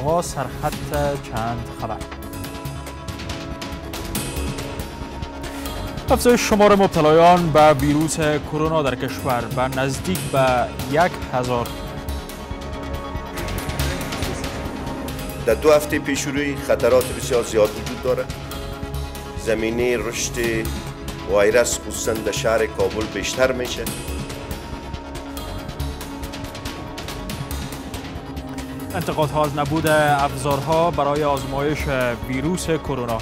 ها سرخط چند خبر افزایش شمار مبتلایان به ویروس کرونا در کشور به نزدیک به یک هزار در دو هفته پیش روی خطرات بسیار زیاد وجود دارد زمینه رشد وایرس خصوصا در شهر کابل بیشتر میشه انتقادها از نبود ابزارها برای آزمایش ویروس کرونا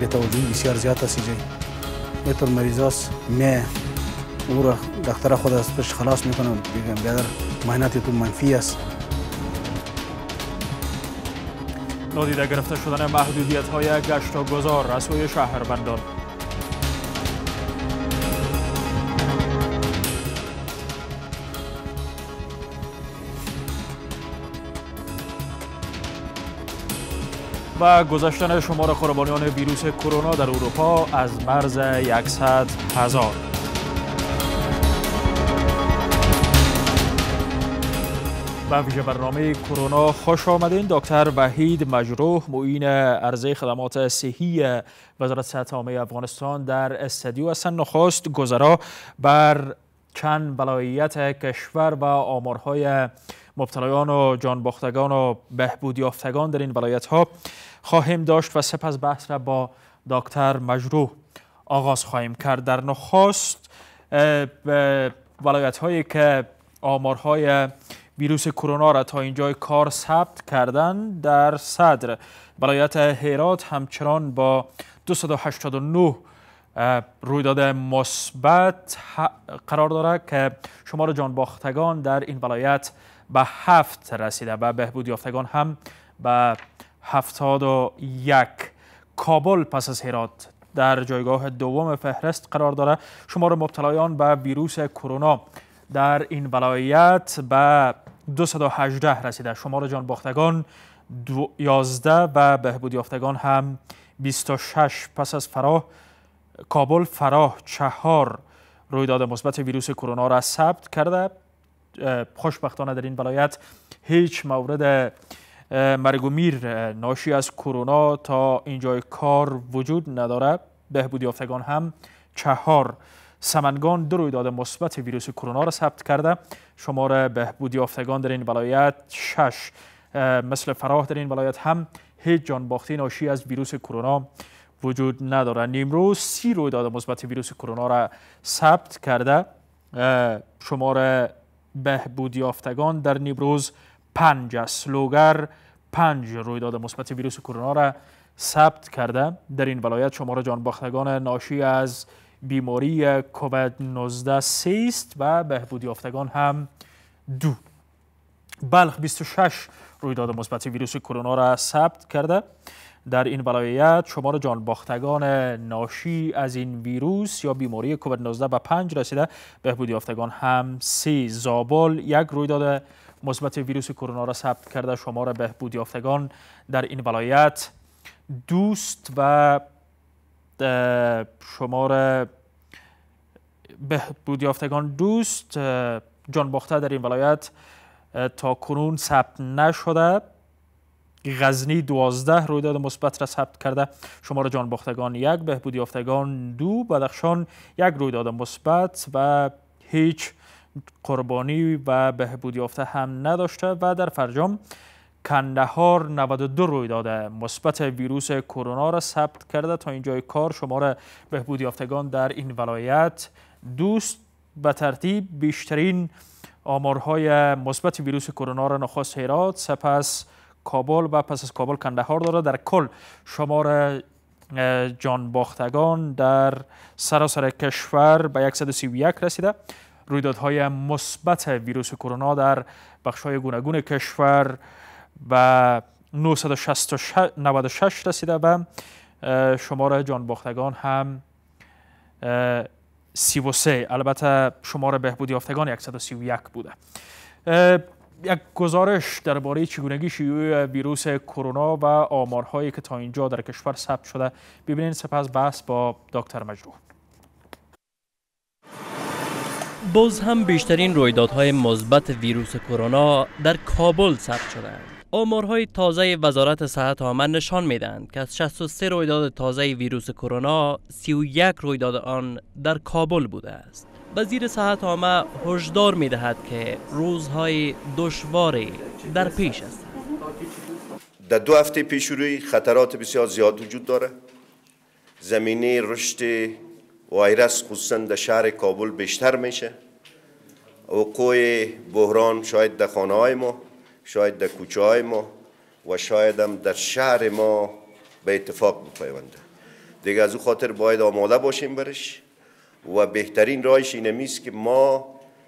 به بسیار زیاد است اینجا اینطور مریض هست می او را دکتر خود از پشت خلاص میکنم بگم بیادر تو منفی است نادیده گرفته شدن محدودیت های گشت و گذار رسوی شهر بندان و گذشتن شمار قربانیان ویروس کرونا در اروپا از مرز یکصد هزار به ویژه برنامه کرونا خوش آمدین دکتر وحید مجروح معین عرضه خدمات صحی وزارت صحت عامه افغانستان در استدیو هستند نخست گذرا بر چند ولایت کشور و آمارهای مبتلایان و باختگان و بهبود یافتگان در این ولایت ها خواهیم داشت و سپس بحث را با دکتر مجروح آغاز خواهیم کرد در به ولایت هایی که آمارهای ویروس کرونا را تا اینجای کار ثبت کردن در صدر ولایت هرات همچنان با 289 رویداد مثبت قرار دارد که شمار جانباختگان در این ولایت به هفت رسیده و بهبود یافتگان هم به هفتاد و یک کابل پس از هرات در جایگاه دوم فهرست قرار داره شمار مبتلایان به ویروس کرونا در این ولایت به 218 رسیده شمار جان باختگان 11 و بهبود یافتگان هم 26 پس از فراه کابل فراه چهار رویداد مثبت ویروس کرونا را ثبت کرده خوشبختانه در این ولایت هیچ مورد مرگ و میر ناشی از کرونا تا اینجای کار وجود نداره بهبود یافتگان هم چهار سمنگان دو رویداد مثبت ویروس کرونا را ثبت کرده شمار بهبود یافتگان در این ولایت شش مثل فراه در این ولایت هم هیچ جان باختی ناشی از ویروس کرونا وجود نداره نیمروز سی رویداد مثبت ویروس کرونا را ثبت کرده شمار بهبود یافتگان در نیبروز پنج است سلوگر پنج رویداد مثبت ویروس کرونا را ثبت کرده در این ولایت شمار جانباختگان ناشی از بیماری کووید 19 سیست و بهبود یافتگان هم دو بلخ 26 رویداد مثبت ویروس کرونا را ثبت کرده در این ولایت شمار جانباختگان ناشی از این ویروس یا بیماری کووید 19 به 5 رسیده بهبودی یافتگان هم سی زابل یک رویداد مثبت ویروس کرونا را ثبت کرده شمار بهبودی یافتگان در این ولایت دوست و شمار بهبودی یافتگان دوست جان باخته در این ولایت تا کنون ثبت نشده غزنی 12 رویداد مثبت را ثبت کرده شمار جان باختگان یک بهبود یافتگان دو بدخشان یک رویداد مثبت و هیچ قربانی و بهبودی یافته هم نداشته و در فرجام کندهار 92 روی داده مثبت ویروس کرونا را ثبت کرده تا اینجای کار شمار بهبودی یافتگان در این ولایت دوست به ترتیب بیشترین آمارهای مثبت ویروس کرونا را نخواست هرات سپس کابل و پس از کابل کندهار داره در کل شمار جان باختگان در سراسر کشور به 131 رسیده رویدادهای مثبت ویروس کرونا در های گوناگون کشور به 996 رسیده و شمار جان باختگان هم 33 البته شمار بهبودی یافتگان 131 بوده یک گزارش درباره چگونگی شیوع ویروس کرونا و آمارهایی که تا اینجا در کشور ثبت شده ببینید سپس بحث با دکتر مجروح باز هم بیشترین رویدادهای مثبت ویروس کرونا در کابل ثبت است. آمارهای تازه وزارت صحت آمن نشان میدهند که از 63 رویداد تازه ویروس کرونا 31 رویداد آن در کابل بوده است وزیر زیر صحت عامه هشدار می دهد که روزهای دشواری در پیش است در دو هفته پیش روی خطرات بسیار زیاد وجود داره زمینه رشد وایرس خصوصا در شهر کابل بیشتر میشه وقوع بحران شاید در خانه های ما شاید در کوچه های ما و شاید هم در شهر ما به اتفاق بپیونده دیگه از او خاطر باید آماده باشیم برش و بهترین رایش اینه است که ما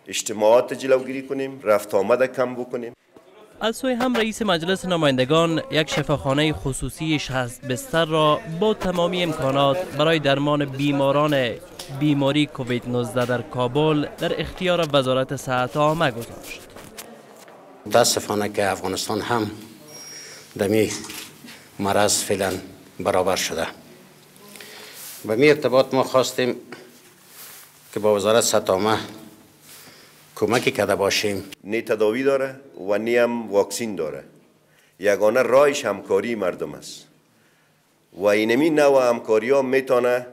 اجتماعات جلوگیری کنیم رفت آمد کم بکنیم از سوی هم رئیس مجلس نمایندگان یک شفاخانه خصوصی 60 بستر را با تمامی امکانات برای درمان بیماران بیماری کووید 19 در کابل در اختیار وزارت صحت عامه گذاشت. متاسفانه که افغانستان هم دمی مرض فعلا برابر شده. به می ارتباط ما خواستیم که با وزارت ستامه کمکی کرده باشیم نی تداوی داره و نی هم واکسین داره یگانه رایش همکاری مردم است و اینمی نو همکاری ها میتانه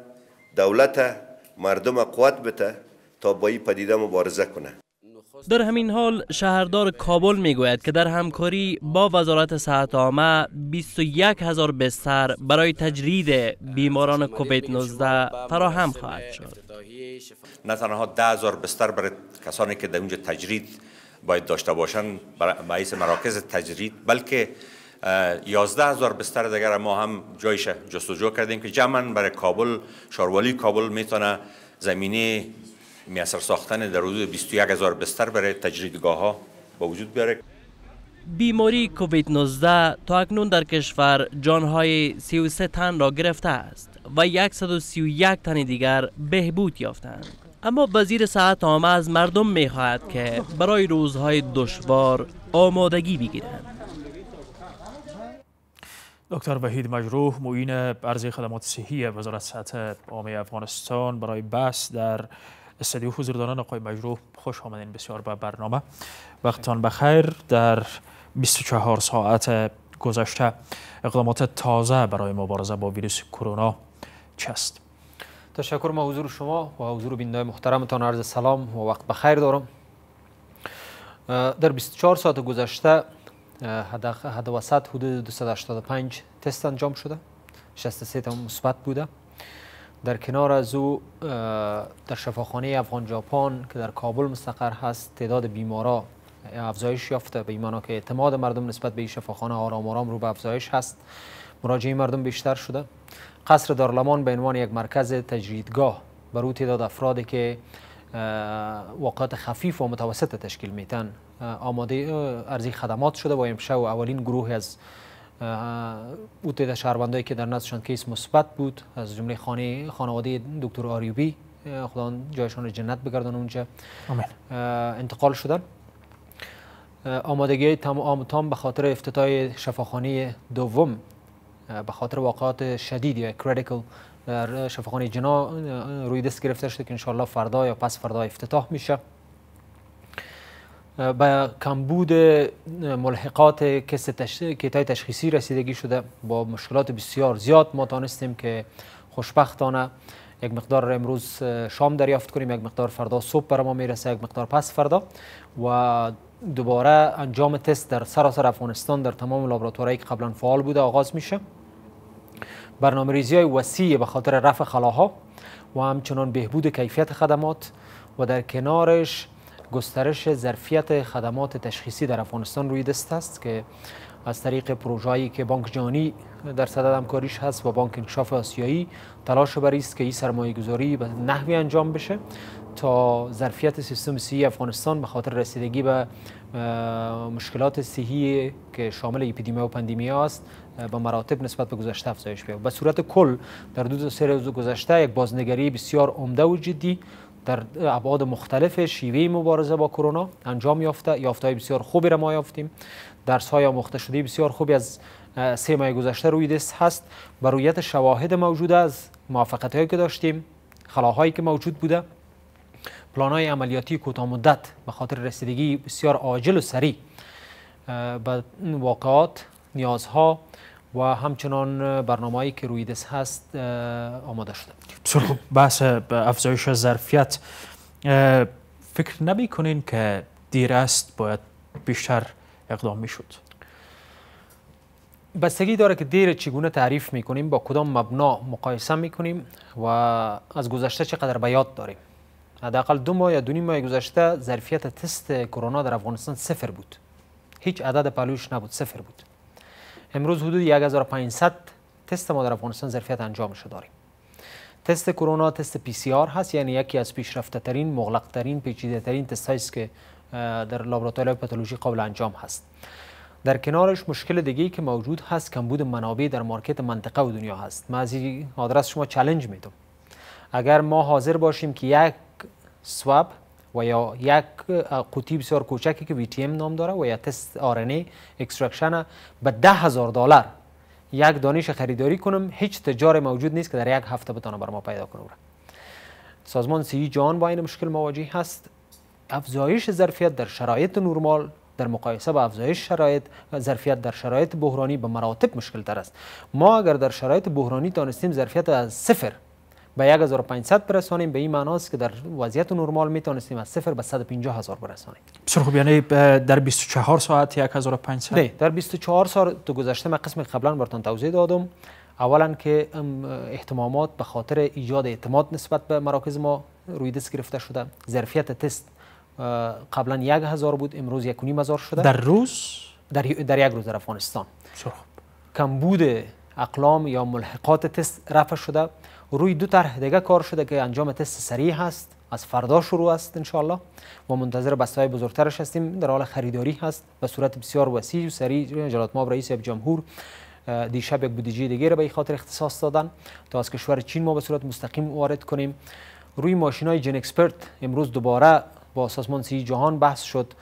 دولت مردم قوت بته تا با این پدیده مبارزه کنه در همین حال شهردار کابل میگوید که در همکاری با وزارت صحت عامه 21 هزار بستر برای تجرید بیماران کووید 19 فراهم خواهد شد. نه تنها 10 هزار بستر برای کسانی که در اونجا تجرید باید داشته باشند برای مراکز تجرید بلکه 11 هزار بستر دیگر ما هم جایش جستجو کردیم که جمعا برای کابل شاروالی کابل میتونه زمینه میسر ساختن در حدود 21 هزار بستر برای تجریدگاه ها با وجود بیماری کووید 19 تا اکنون در کشور جانهای 33 تن را گرفته است و 131 تن دیگر بهبود یافتند اما وزیر ساعت عامه از مردم می خواهد که برای روزهای دشوار آمادگی بگیرند دکتر وحید مجروح معین ارزی خدمات صحی وزارت سطح آمه افغانستان برای بحث در استدیو دارن آقای مجروح خوش آمدین بسیار به برنامه وقتان بخیر در 24 ساعت گذشته اقدامات تازه برای مبارزه با ویروس کرونا چست تشکر ما حضور شما و حضور بیننده محترمتان عرض سلام و وقت بخیر دارم در 24 ساعت گذشته حد وسط حدود 285 تست انجام شده 63 تا مثبت بوده در کنار از او در شفاخانه افغان جاپان که در کابل مستقر هست تعداد بیمارا افزایش یافته به این که اعتماد مردم نسبت به این شفاخانه آرام آرام رو به افزایش هست مراجعه مردم بیشتر شده قصر دارلمان به عنوان یک مرکز تجریدگاه بر او تعداد افرادی که واقعات خفیف و متوسط تشکیل میتن آماده ارزی خدمات شده و امشب اولین گروه از او تعداد شهروندایی که در نزدشان کیس مثبت بود از جمله خانه خانواده دکتر آریوبی خدا جایشان را جنت بگردن اونجا انتقال شدن آمادگی تمام تام به خاطر افتتاح شفاخانه دوم به خاطر واقعات شدید یا کریتیکال در شفاخانه جنا روی دست گرفته شده که انشالله فردا یا پس فردا افتتاح میشه به کمبود ملحقات کس تشخیصی رسیدگی شده با مشکلات بسیار زیاد ما تانستیم که خوشبختانه یک مقدار امروز شام دریافت کنیم یک مقدار فردا صبح برای ما میرسه یک مقدار پس فردا و دوباره انجام تست در سراسر افغانستان در تمام لابراتوارهایی که قبلا فعال بوده آغاز میشه برنامه ریزی های وسیع به خاطر رفع خلاها و همچنان بهبود کیفیت خدمات و در کنارش گسترش ظرفیت خدمات تشخیصی در افغانستان روی دست است که از طریق پروژه‌ای که بانک جهانی در صدد همکاریش هست و بانک انکشاف آسیایی تلاش بریست است که این سرمایه گذاری به نحوی انجام بشه تا ظرفیت سیستم صحی افغانستان به خاطر رسیدگی به مشکلات صحی که شامل اپیدمی و پندمیا است به مراتب نسبت به گذشته افزایش پیدا به صورت کل در دو سه روز گذشته یک بازنگری بسیار عمده و جدی در ابعاد مختلف شیوه مبارزه با کرونا انجام یافته های بسیار خوبی را ما یافتیم درس های آموخته شده بسیار خوبی از سه ماه گذشته روی دست هست بر رویت شواهد موجود از موافقت هایی که داشتیم خلاهایی که موجود بوده پلان های عملیاتی کوتاه مدت به خاطر رسیدگی بسیار عاجل و سریع به واقعات نیازها و همچنان برنامه‌ای که روی دست هست آماده شده بسیار خوب بحث افزایش ظرفیت فکر نمی کنین که دیر است باید بیشتر اقدام میشد بستگی داره که دیر چگونه تعریف کنیم با کدام مبنا مقایسه میکنیم و از گذشته چقدر به یاد داریم حداقل دو ماه یا دو ماه گذشته ظرفیت تست کرونا در افغانستان صفر بود هیچ عدد پلوش نبود صفر بود امروز حدود 1500 تست ما در افغانستان ظرفیت شده داریم تست کرونا تست پی سی آر هست یعنی یکی از پیشرفته ترین مغلق ترین پیچیده ترین تست است که در لابراتوری پاتولوژی قابل انجام هست در کنارش مشکل دیگه که موجود هست کمبود منابع در مارکت منطقه و دنیا هست ما از این آدرس شما چالش میدم اگر ما حاضر باشیم که یک سواب و یا یک قوطی بسیار کوچکی که وی نام داره و یا تست ای اکستراکشن به ده هزار دلار یک دانش خریداری کنم هیچ تجار موجود نیست که در یک هفته بتانه بر ما پیدا کنه سازمان سی جان با این مشکل مواجه هست افزایش ظرفیت در شرایط نورمال در مقایسه با افزایش شرایط ظرفیت در شرایط بحرانی به مراتب مشکل تر است ما اگر در شرایط بحرانی دانستیم ظرفیت از صفر به 1500 برسانیم به این معناست که در وضعیت نرمال توانستیم از صفر به 150 هزار برسانیم بسیار خوب یعنی، در 24 ساعت 1500 نه در 24 ساعت تو گذشته من قسم قبلا براتون توضیح دادم اولا که احتمامات به خاطر ایجاد اعتماد نسبت به مراکز ما روی دست گرفته شده ظرفیت تست قبلا 1000 هزار بود امروز یک هزار شده در روز در, یک روز در افغانستان کمبود اقلام یا ملحقات تست رفع شده روی دو طرح دیگه کار شده که انجام تست سریع هست از فردا شروع است انشالله ما منتظر بسته های بزرگترش هستیم در حال خریداری هست به صورت بسیار وسیع و سریع جلات ماب رئیس جمهور دیشب یک بودجه دیگه را به خاطر اختصاص دادن تا از کشور چین ما به صورت مستقیم وارد کنیم روی ماشین های جن اکسپرت امروز دوباره با سازمان سی جهان بحث شد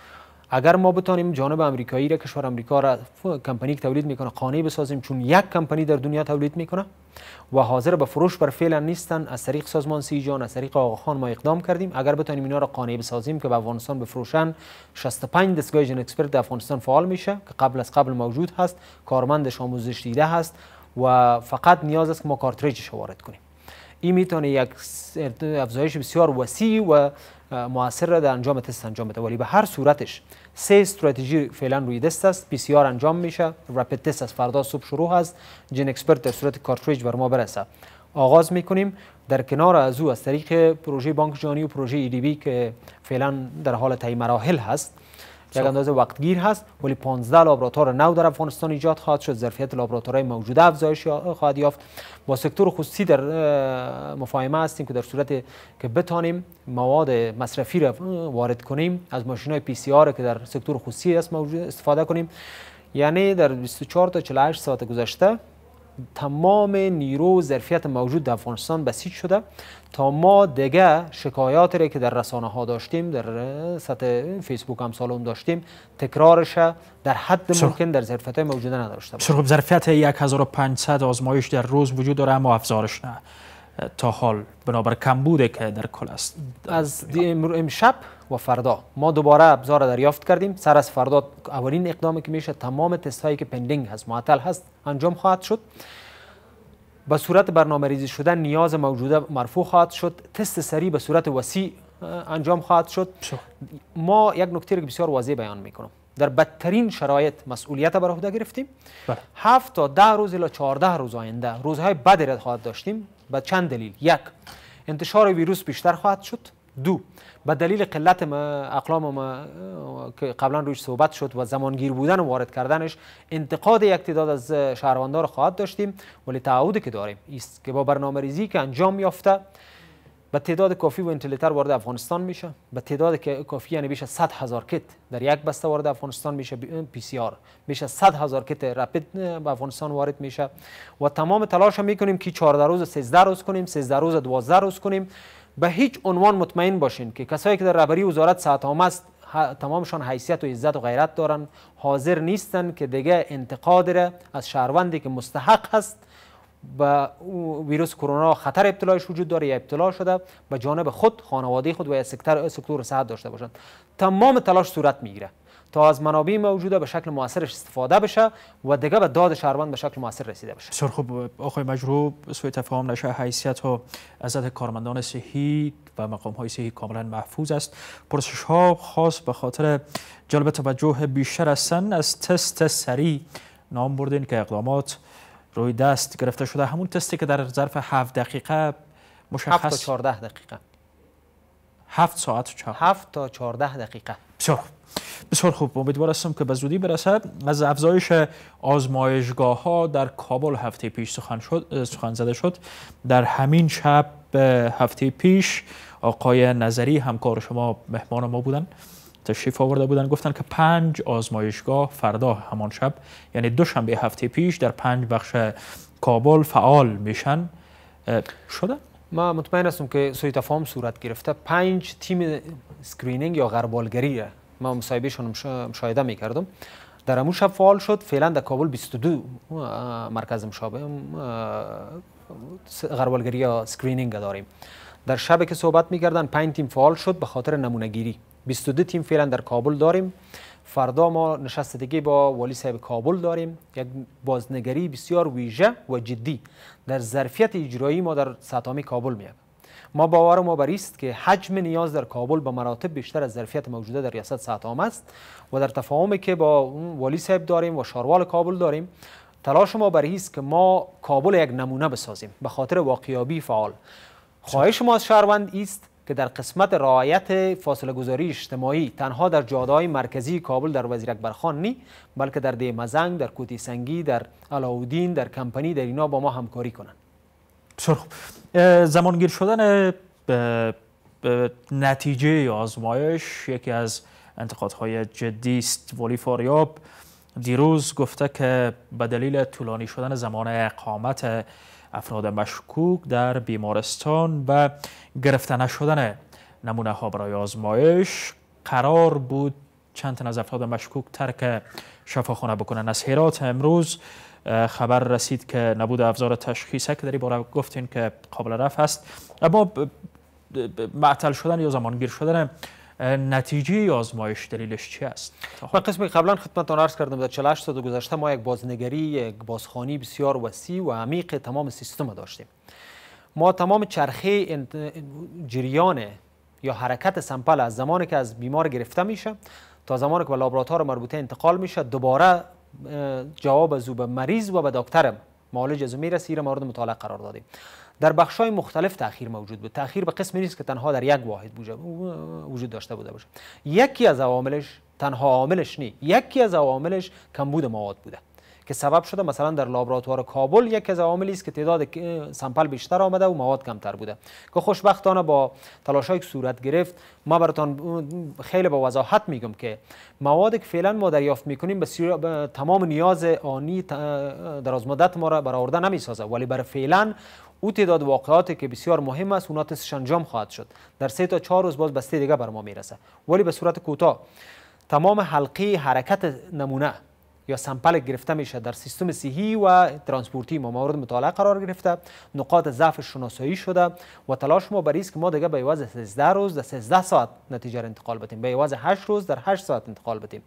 اگر ما بتانیم جانب آمریکایی را کشور امریکا را کمپانی که تولید میکنه قانع بسازیم چون یک کمپانی در دنیا تولید میکنه و حاضر به فروش بر فعلا نیستن از طریق سازمان سی جان از طریق آقا خان ما اقدام کردیم اگر بتانیم اینا را قانع بسازیم که به افغانستان بفروشن 65 دستگاه جن اکسپرت در افغانستان فعال میشه که قبل از قبل موجود هست کارمندش آموزش دیده هست و فقط نیاز است که ما کارتریجش وارد کنیم این میتونه یک افزایش بسیار وسیع و موثر را در انجام تست انجام بده ولی به هر صورتش سه استراتژی فعلا روی دست است پی سی آر انجام میشه رپید تست از فردا صبح شروع هست جن اکسپرت در صورت کارتریج بر ما برسه آغاز میکنیم در کنار از او از طریق پروژه بانک جهانی و پروژه بی که فعلا در حال طی مراحل هست یک اندازه وقتگیر هست ولی 15 لابراتوار نو در افغانستان ایجاد خواهد شد ظرفیت لابراتوارهای موجوده افزایش خواهد یافت با سکتور خصوصی در مفاهمه هستیم که در صورت که بتانیم مواد مصرفی را وارد کنیم از ماشین های پی سی آر که در سکتور خصوصی است موجود استفاده کنیم یعنی در 24 تا 48 ساعت گذشته تمام نیرو و ظرفیت موجود در افغانستان بسیج شده تا ما دیگه شکایاتی را که در رسانه ها داشتیم در سطح فیسبوک هم سالون داشتیم تکرارش در حد ممکن در ظرفیت موجود نداشته باشیم ظرفیت 1500 آزمایش در روز وجود داره اما افزارش نه تا حال بنابر کمبوده که در کل است از امشب و فردا ما دوباره ابزار دریافت کردیم سر از فردا اولین اقدامی که میشه تمام تست هایی که پندینگ هست معطل هست انجام خواهد شد به صورت برنامه ریزی شده نیاز موجوده مرفوع خواهد شد تست سری به صورت وسیع انجام خواهد شد ما یک نکته رو بسیار واضح بیان میکنم در بدترین شرایط مسئولیت بر عهده گرفتیم بله. 7 تا 10 روز الی 14 روز آینده روزهای بدی خواهد داشتیم به چند دلیل یک انتشار ویروس بیشتر خواهد شد دو به دلیل قلت اقلام ما که قبلا روش صحبت شد و زمانگیر بودن و وارد کردنش انتقاد یک تعداد از شهروندان خواهد داشتیم ولی تعهدی که داریم است که با برنامه ریزی که انجام یافته به تعداد کافی و انتلیتر وارد افغانستان میشه به تعداد کافی یعنی از 100 هزار کت در یک بسته وارد افغانستان میشه پی سی آر میشه 100 هزار کت رپید به افغانستان وارد میشه و تمام تلاش میکنیم که 14 روز 13 روز کنیم 13 روز 12 روز کنیم به هیچ عنوان مطمئن باشین که کسایی که در رهبری وزارت ساعت است تمامشان حیثیت و عزت و غیرت دارن حاضر نیستن که دیگه انتقاد را از شهروندی که مستحق هست با ویروس کرونا خطر ابتلایش وجود داره یا ابتلا شده با جانب خود خانواده خود و یا سکتر سکتور صحت داشته باشند تمام تلاش صورت میگیره تا از منابع موجوده به شکل موثرش استفاده بشه و دیگه به داد شهروند به شکل موثر رسیده بشه بسیار خوب آقای مجروب سوء تفاهم نشه حیثیت و عزت کارمندان صحی و مقام های صحی کاملا محفوظ است پرسش ها خاص به خاطر جلب توجه بیشتر هستند از تست سری نام بردین که اقدامات روی دست گرفته شده همون تستی که در ظرف 7 دقیقه مشخص 7 تا 14 دقیقه 7 ساعت و 4 7 تا 14 دقیقه بسیار خوب بسیار خوب امیدوار هستم که به زودی برسد از افزایش آزمایشگاه ها در کابل هفته پیش سخن, شد، سخن زده شد در همین شب هفته پیش آقای نظری همکار شما مهمان ما بودن تشریف آورده بودند گفتند که پنج آزمایشگاه فردا همان شب یعنی دوشنبه هفته پیش در پنج بخش کابل فعال میشن شده ما مطمئن هستم که سوی تفاهم صورت گرفته پنج تیم سکرینینگ یا غربالگری ما شون مشاهده میکردم در امون شب فعال شد فعلا در کابل 22 مرکز مشابه غربالگری یا سکرینینگ داریم در شب که صحبت میکردن پنج تیم فعال شد به خاطر گیری 22 تیم فعلا در کابل داریم فردا ما نشست دیگه با والی صاحب کابل داریم یک بازنگری بسیار ویژه و جدی در ظرفیت اجرایی ما در ستامی کابل میاد ما باور ما بر است که حجم نیاز در کابل به مراتب بیشتر از ظرفیت موجوده در ریاست ستام است و در تفاهمی که با والی صاحب داریم و شاروال کابل داریم تلاش ما بر است که ما کابل یک نمونه بسازیم به خاطر واقعیابی فعال خواهش ما از شهروند است که در قسمت رعایت فاصله گذاری اجتماعی تنها در جادای مرکزی کابل در وزیر خان نی بلکه در دیمزنگ در کوتی سنگی در علاودین در کمپنی در اینا با ما همکاری کنند بسیار خوب زمانگیر شدن نتیجه آزمایش یکی از انتقادهای جدی است ولی فاریاب دیروز گفته که به دلیل طولانی شدن زمان اقامت افراد مشکوک در بیمارستان و گرفتن نشدن نمونه ها برای آزمایش قرار بود چند تن از افراد مشکوک ترک شفاخانه بکنن از هرات امروز خبر رسید که نبود افزار تشخیص که در باره گفتین که قابل رفع است اما معطل شدن یا زمانگیر شدن نتیجه آزمایش دلیلش چی است من قسم قبلا خدمتتان عرض کردم در 48 سال گذشته ما یک بازنگری یک بازخوانی بسیار وسیع و عمیق تمام سیستم داشتیم ما تمام چرخه جریان یا حرکت سمپل از زمانی که از بیمار گرفته میشه تا زمانی که به لابراتوار مربوطه انتقال میشه دوباره جواب از او به مریض و به دکتر معالج از میرسه مورد مطالعه قرار دادیم در های مختلف تاخیر موجود بود تاخیر به قسمی نیست که تنها در یک واحد وجود داشته بوده باشه یکی از عواملش تنها عاملش نی یکی از عواملش کمبود مواد بوده که سبب شده مثلا در لابراتوار کابل یک از عواملی است که تعداد سمپل بیشتر آمده و مواد کمتر بوده که خوشبختانه با تلاشای صورت گرفت ما براتان خیلی با وضاحت میگم که مواد که فعلا ما دریافت میکنیم به تمام نیاز آنی در از مدت ما را برآورده نمیسازه ولی برای فعلا او تعداد واقعاتی که بسیار مهم است اونات انجام خواهد شد در سه تا چهار روز باز بسته دیگه بر ما میرسه ولی به صورت کوتاه تمام حلقه حرکت نمونه یا سمپل گرفته میشه در سیستم صحی و ترانسپورتی ما مورد مطالعه قرار گرفته نقاط ضعف شناسایی شده و تلاش ما برای که ما دیگه به عوض 13 روز در 13 ساعت نتیجه انتقال بدیم به عوض 8 روز در 8 ساعت انتقال بدیم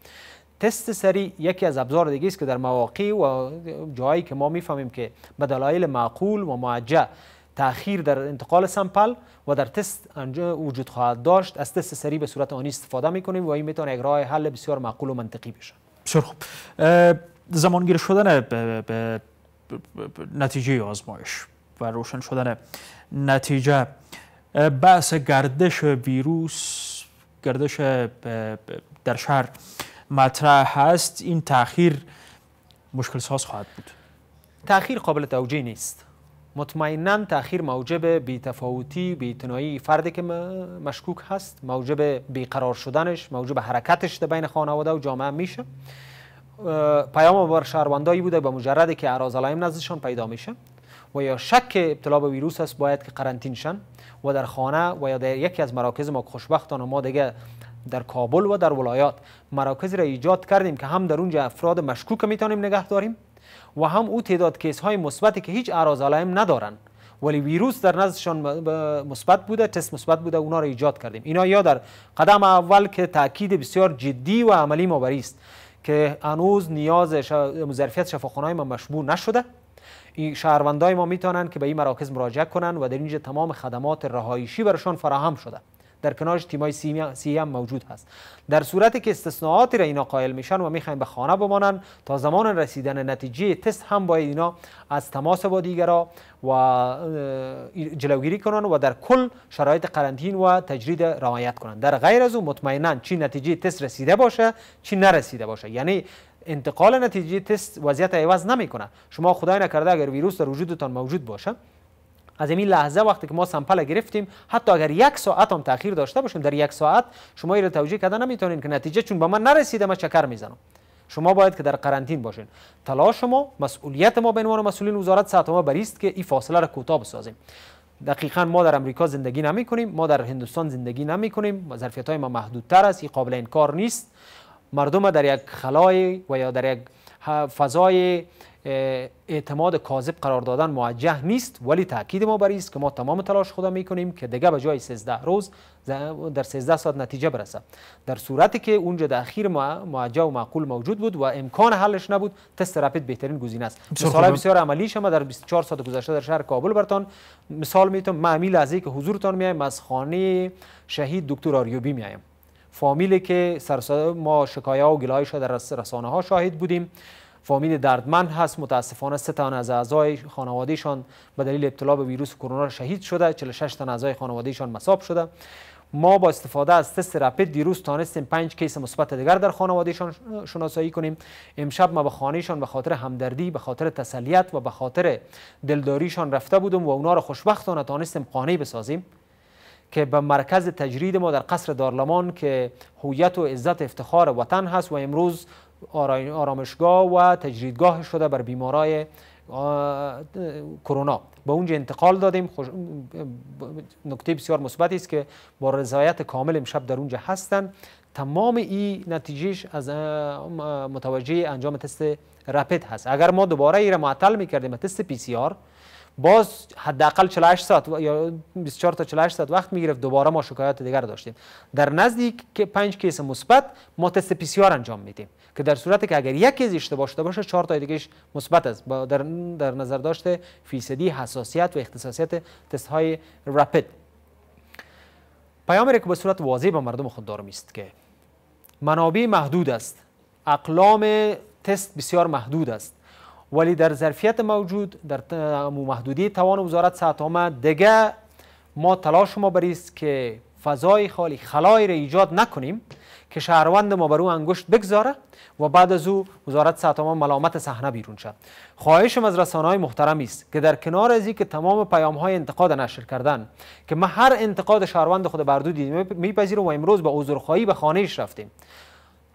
تست سری یکی از ابزار دیگه است که در مواقع و جایی که ما میفهمیم که به معقول و معجه تاخیر در انتقال سمپل و در تست وجود خواهد داشت از تست سری به صورت آنی استفاده میکنیم و این میتونه یک راه حل بسیار معقول و منطقی بشه بسیار خوب زمانگیر شدن به نتیجه آزمایش و روشن شدن نتیجه بحث گردش ویروس گردش در شهر مطرح هست این تاخیر مشکل ساز خواهد بود تاخیر قابل توجیه نیست مطمئنا تاخیر موجب بیتفاوتی بیتنایی فردی که مشکوک هست موجب بیقرار شدنش موجب حرکتش در بین خانواده و جامعه میشه پیام بر شهروندایی بوده به مجرد که اعراض علائم نزدشان پیدا میشه و یا شک ابتلا به ویروس است باید که قرنطین شن و در خانه و یا در یکی از مراکز ما خوشبختانه ما دیگه در کابل و در ولایات مراکزی را ایجاد کردیم که هم در اونجا افراد مشکوک میتونیم نگه داریم و هم او تعداد کیس های مثبتی که هیچ اعراض علائم ندارن ولی ویروس در نزدشان مثبت بوده تست مثبت بوده اونا رو ایجاد کردیم اینا یا در قدم اول که تاکید بسیار جدی و عملی ما است که هنوز نیاز ظرفیت شفاخانه های ما مشبوع نشده این شهروندای ما میتونن که به این مراکز مراجعه کنن و در اینجا تمام خدمات رهایشی برشان فراهم شده در کنارش تیمای سی هم موجود هست در صورتی که استثناءاتی را اینا قائل میشن و میخوایم به خانه بمانن تا زمان رسیدن نتیجه تست هم باید اینا از تماس با دیگرا و جلوگیری کنن و در کل شرایط قرنطین و تجرید رعایت کنن در غیر از اون مطمئنا چی نتیجه تست رسیده باشه چی نرسیده باشه یعنی انتقال نتیجه تست وضعیت عوض نمیکنه شما خدای نکرده اگر ویروس در وجودتان موجود باشه از این لحظه وقتی که ما سمپل گرفتیم حتی اگر یک ساعت هم تاخیر داشته باشیم در یک ساعت شما رو توجیه کرده نمیتونین که نتیجه چون به من نرسیده من چکر میزنم شما باید که در قرنطین باشین تلاش شما مسئولیت ما به عنوان مسئولین وزارت ساعت ما بریست که این فاصله را کوتاه بسازیم دقیقا ما در امریکا زندگی نمی کنیم ما در هندوستان زندگی نمی کنیم ظرفیت های ما محدودتر است این قابل انکار نیست مردم در یک خلای و یا در یک فضای اعتماد کاذب قرار دادن موجه نیست ولی تاکید ما بر است که ما تمام تلاش خود می کنیم که دیگه به جای 13 روز در 13 ساعت نتیجه برسه در صورتی که اونجا در اخیر موجه و معقول موجود بود و امکان حلش نبود تست رپید بهترین گزینه است مثال بسیار عملی شما در 24 ساعت گذشته در شهر کابل برتان مثال میتونم معمیل از که حضورتان میایم از خانه شهید دکتر آریوبی میایم فامیلی که سر ما شکایه و گلایش در رسانه ها شاهد بودیم فامیل دردمند هست متاسفانه سه تن از اعضای خانوادهشان به دلیل ابتلا به ویروس کرونا شهید شده 46 تن اعضای خانوادهشان مصاب شده ما با استفاده از تست رپید دیروز تانستیم پنج کیس مثبت دیگر در خانوادهشان شناسایی کنیم امشب ما به خانهشان به خاطر همدردی به خاطر تسلیت و به خاطر دلداریشان رفته بودم و اونا را خوشبختانه تانستیم خانه بسازیم که به مرکز تجرید ما در قصر دارلمان که هویت و عزت افتخار وطن هست و امروز آرامشگاه و تجریدگاه شده بر بیمارای کرونا به اونجا انتقال دادیم نکته بسیار مثبتی است که با رضایت کامل امشب در اونجا هستن تمام این نتیجهش از متوجه انجام تست رپید هست اگر ما دوباره ایره را معطل میکردیم تست پی سی آر باز حداقل 48 ساعت یا 24 تا 48 ساعت وقت میگرفت دوباره ما شکایات دیگر داشتیم در نزدیک که 5 کیس مثبت ما تست پی سی انجام میدیم که در صورتی که اگر یک کیس اشتباه شده باشه 4 تا دیگهش مثبت است در در نظر داشته فیصدی حساسیت و اختصاصیت تست های رپید پیامی که به صورت واضح به مردم خود دارم است که منابع محدود است اقلام تست بسیار محدود است ولی در ظرفیت موجود در محدودی توان وزارت ساعت دیگه ما تلاش ما بریست که فضای خالی خلای را ایجاد نکنیم که شهروند ما برو انگشت بگذاره و بعد از او وزارت ساعت ملامت صحنه بیرون شد خواهشم از رسانه های محترم است که در کنار از که تمام پیام های انتقاد نشر کردن که ما هر انتقاد شهروند خود بردو دیدیم میپذیرم و امروز به عذرخواهی به خانهش رفتیم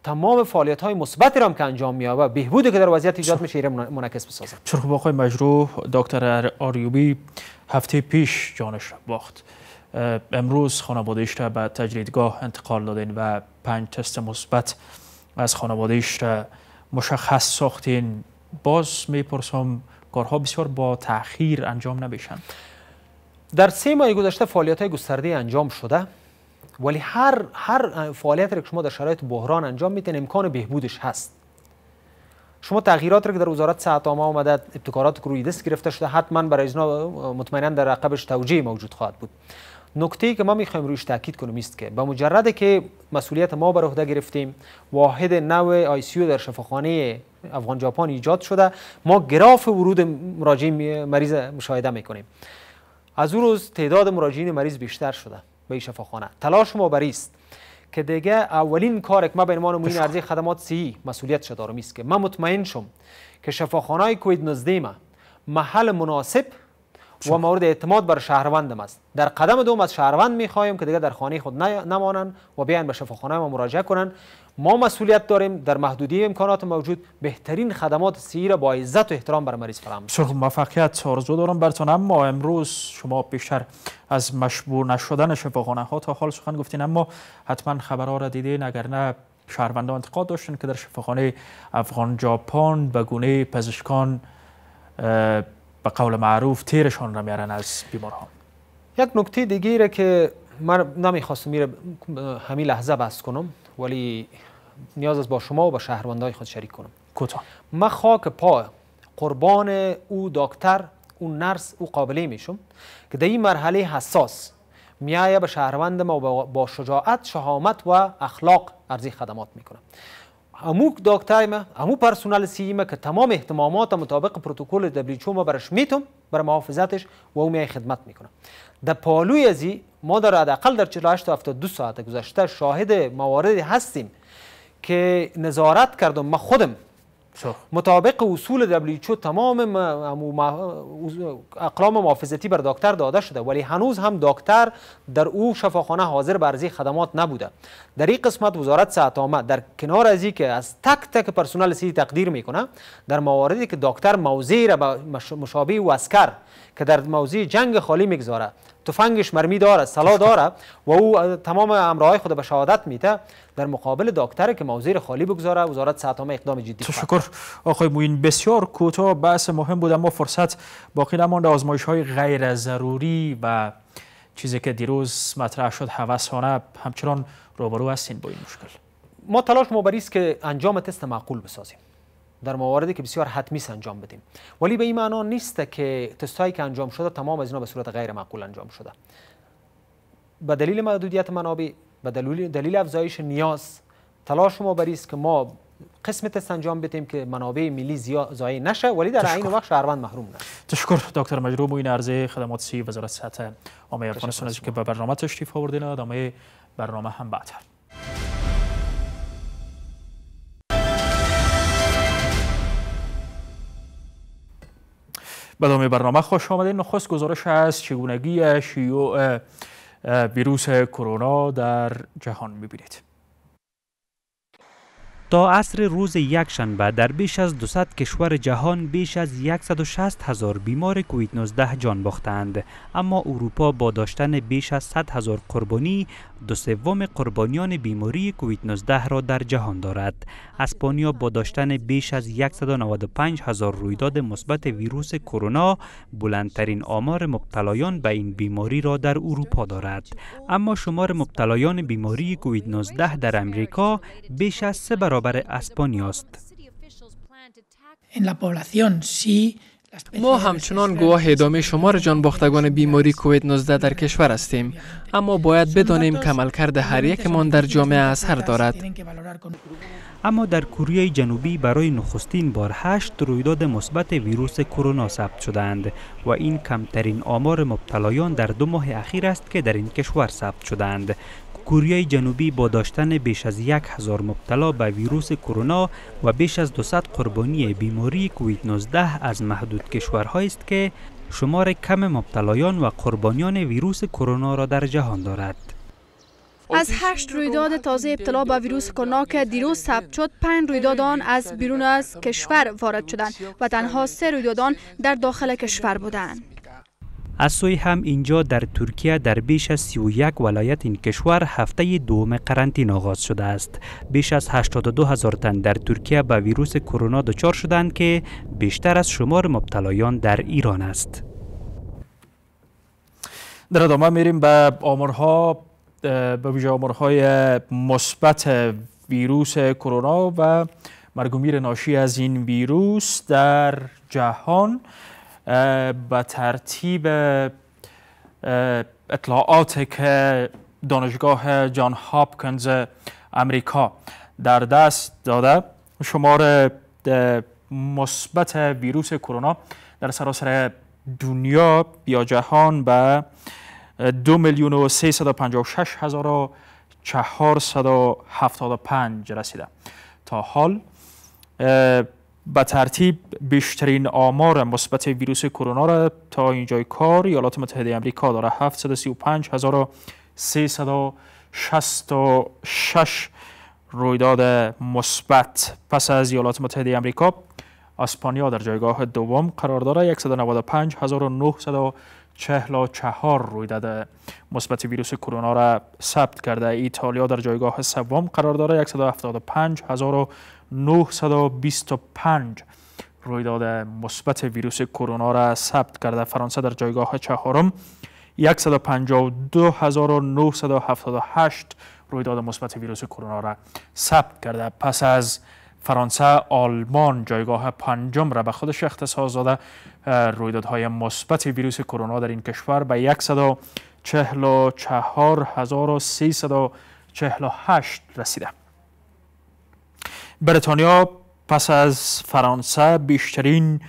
تمام فعالیت های مثبتی را هم که انجام و بهبودی که در وضعیت ایجاد میشه ایره منعکس بسازه چرخ خب آقای مجروح دکتر آریوبی هفته پیش جانش را باخت امروز خانوادهش را به تجریدگاه انتقال دادین و پنج تست مثبت از خانوادهش را مشخص ساختین باز میپرسم کارها بسیار با تاخیر انجام نبیشند در سه ماه گذشته فعالیت های گسترده انجام شده ولی هر هر فعالیتی که شما در شرایط بحران انجام میتین امکان بهبودش هست شما تغییرات را که در وزارت صحت عامه آمده ابتکارات که روی دست گرفته شده حتما برای اینا مطمئنا در رقبش توجیه موجود خواهد بود نکته که ما میخوایم روش تاکید کنیم است که به مجرد که مسئولیت ما بر عهده گرفتیم واحد نو آی سی در شفاخانه افغان ژاپن ایجاد شده ما گراف ورود مراجعین مریض مشاهده میکنیم از اون روز تعداد مراجعین مریض بیشتر شده به شفاخانه تلاش ما بریست که دیگه اولین کار که ما به عنوان موین ارزی خدمات سی مسئولیت دارم است که من مطمئن شم که شفاخانه کوید نزدیم ما محل مناسب و مورد اعتماد بر شهروندم است در قدم دوم از شهروند خواهیم که دیگه در خانه خود نمانند و بیان به شفاخانه ما مراجعه کنن ما مسئولیت داریم در محدودی امکانات موجود بهترین خدمات سی را با عزت و احترام بر مریض فراهم بسیار موفقیت آرزو دارم براتون اما امروز شما بیشتر از مشبور نشدن شفاخانه ها تا حال سخن گفتین اما حتما خبرها را دیدین اگر نه شهروندان انتقاد داشتن که در شفاخانه افغان جاپان به گونه پزشکان به قول معروف تیرشان را میارن از بیمارها یک نکته دیگه که من نمیخواستم میره همین لحظه بس کنم ولی نیاز است با شما و با شهروندهای خود شریک کنم کوتاه من خاک پا قربان او دکتر او نرس او قابله میشم که در این مرحله حساس میایه به شهروند ما با شجاعت شهامت و اخلاق ارزی خدمات میکنم امو داکتای ما امو پرسونل سی ما که تمام اهتمامات مطابق پروتکل دبلیچو ما برش میتم بر محافظتش و او میای خدمت میکنم در پالوی ازی ما در حداقل در 48 تا دو ساعت گذشته شاهد مواردی هستیم که نظارت کردم ما خودم مطابق اصول WHO تمام اقلام محافظتی بر دکتر داده شده ولی هنوز هم دکتر در او شفاخانه حاضر برزی خدمات نبوده در این قسمت وزارت ساعت در کنار ازی که از تک تک پرسنل سی تقدیر میکنه در مواردی که دکتر موضعی را به مشابه و اسکر که در موزی جنگ خالی میگذاره تفنگش مرمی داره سلا داره و او تمام امرهای خود به شهادت میته در مقابل دکتر که موزیر خالی بگذاره وزارت صحت همه اقدام جدی تشکر آقای موین بسیار کوتاه بحث مهم بود اما فرصت باقی نمانده آزمایش های غیر ضروری و چیزی که دیروز مطرح شد هوسانه همچنان روبرو هستین با این مشکل ما تلاش ما که انجام تست معقول بسازیم در مواردی که بسیار حتمی انجام بدیم ولی به این معنا نیست که تستایی که انجام شده تمام از اینا به صورت غیر معقول انجام شده به دلیل محدودیت منابع به دلیل, دلیل افزایش نیاز تلاش ما بر که ما قسمت تست انجام بدیم که منابع ملی ضایع نشه ولی در عین وقت شهروند محروم نشه تشکر دکتر مجروم این عرضه خدمات سی وزارت صحت عامه افغانستان که به برنامه تشریف آوردین ادامه برنامه هم بعدتر بدامه برنامه خوش آمده نخست گزارش از چگونگی شیوع ویروس کرونا در جهان میبینید تا عصر روز شنبه، در بیش از 200 کشور جهان بیش از 160 هزار بیمار کووید 19 جان باختند اما اروپا با داشتن بیش از 100 هزار قربانی دو سوم قربانیان بیماری کووید 19 را در جهان دارد اسپانیا با داشتن بیش از 195 هزار رویداد مثبت ویروس کرونا بلندترین آمار مبتلایان به این بیماری را در اروپا دارد اما شمار مبتلایان بیماری کووید 19 در امریکا بیش از سه برابر برابر اسپانیا است. ما همچنان گواه ادامه شمار باختگان بیماری کووید 19 در کشور هستیم اما باید بدانیم که عملکرد هر یکمان در جامعه اثر دارد اما در کره جنوبی برای نخستین بار هشت رویداد مثبت ویروس کرونا ثبت شدند و این کمترین آمار مبتلایان در دو ماه اخیر است که در این کشور ثبت شدند کوریای جنوبی با داشتن بیش از یک هزار مبتلا به ویروس کرونا و بیش از 200 قربانی بیماری کووید 19 از محدود کشورهایی است که شمار کم مبتلایان و قربانیان ویروس کرونا را در جهان دارد. از هشت رویداد تازه ابتلا به ویروس کرونا که دیروز ثبت شد پنج رویداد آن از بیرون از کشور وارد شدند و تنها سه رویداد آن در داخل کشور بودند از سوی هم اینجا در ترکیه در بیش از 31 ولایت این کشور هفته دوم قرنطینه آغاز شده است. بیش از 82 هزار تن در ترکیه به ویروس کرونا دچار شدند که بیشتر از شمار مبتلایان در ایران است. در ادامه میریم به آمارها به ویژه آمارهای مثبت ویروس کرونا و مرگومیر ناشی از این ویروس در جهان به ترتیب اطلاعات که دانشگاه جان هاپکنز امریکا در دست داده شمار مثبت ویروس کرونا در سراسر دنیا یا جهان به دو میلیون و و رسیده تا حال به ترتیب بیشترین آمار مثبت ویروس کرونا را تا اینجای کار ایالات متحده آمریکا داره 735366 رویداد مثبت پس از ایالات متحده آمریکا اسپانیا در جایگاه دوم قرار داره 195944 رویداد مثبت ویروس کرونا را ثبت کرده ایتالیا در جایگاه سوم قرار داره 175000 925 رویداد مثبت ویروس کرونا را ثبت کرده فرانسه در جایگاه چهارم 152978 رویداد مثبت ویروس کرونا را ثبت کرده پس از فرانسه آلمان جایگاه پنجم را به خودش اختصاص داده رویدادهای مثبت ویروس کرونا در این کشور به 144348 رسیده بریتانیا پس از فرانسه بیشترین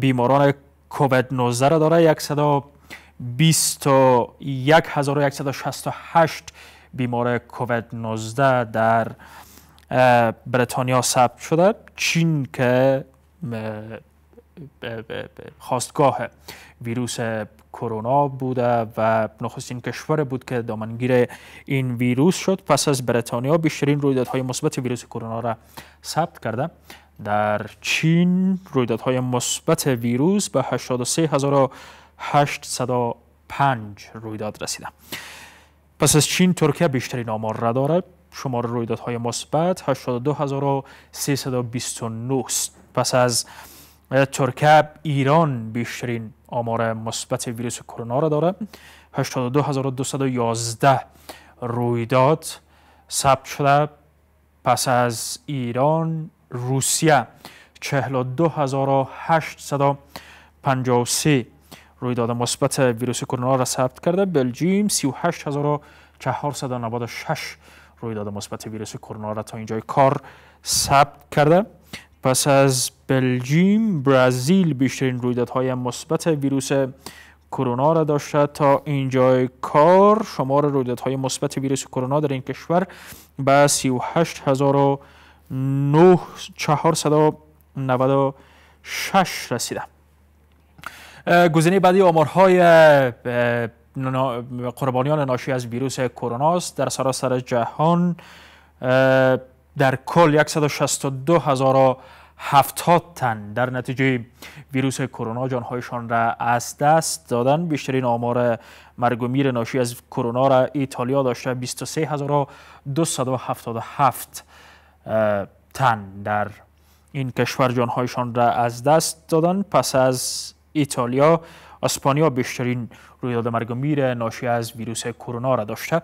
بیماران کووید 19 را داره 121168 بیمار کووید 19 در بریتانیا ثبت شده چین که خواستگاه ویروس کرونا بوده و نخستین کشور بود که دامنگیر این ویروس شد پس از بریتانیا بیشترین رویدادهای مثبت ویروس کرونا را ثبت کرده در چین رویدادهای مثبت ویروس به 83805 رویداد رسیده پس از چین ترکیه بیشترین آمار را دارد شمار رویدادهای مثبت 82329 است پس از باید ایران بیشترین آمار مثبت ویروس کرونا را داره 82211 رویداد ثبت شده پس از ایران روسیه 42853 رویداد مثبت ویروس کرونا را ثبت کرده بلژیم 38496 رویداد مثبت ویروس کرونا را تا اینجای کار ثبت کرده پس از بلژیم برزیل بیشترین رویدادهای مثبت ویروس کرونا را داشته تا اینجای کار شمار رویدادهای مثبت ویروس کرونا در این کشور به 38496 رسیده گزینه بعدی آمارهای قربانیان ناشی از ویروس کرونا است در سراسر جهان در کل 162,000 هزار هفتاد تن در نتیجه ویروس کرونا جانهایشان را از دست دادن بیشترین آمار مرگ و میر ناشی از کرونا را ایتالیا داشته 23277 تن در این کشور جانهایشان را از دست دادن پس از ایتالیا اسپانیا بیشترین رویداد مرگ و میر ناشی از ویروس کرونا را داشته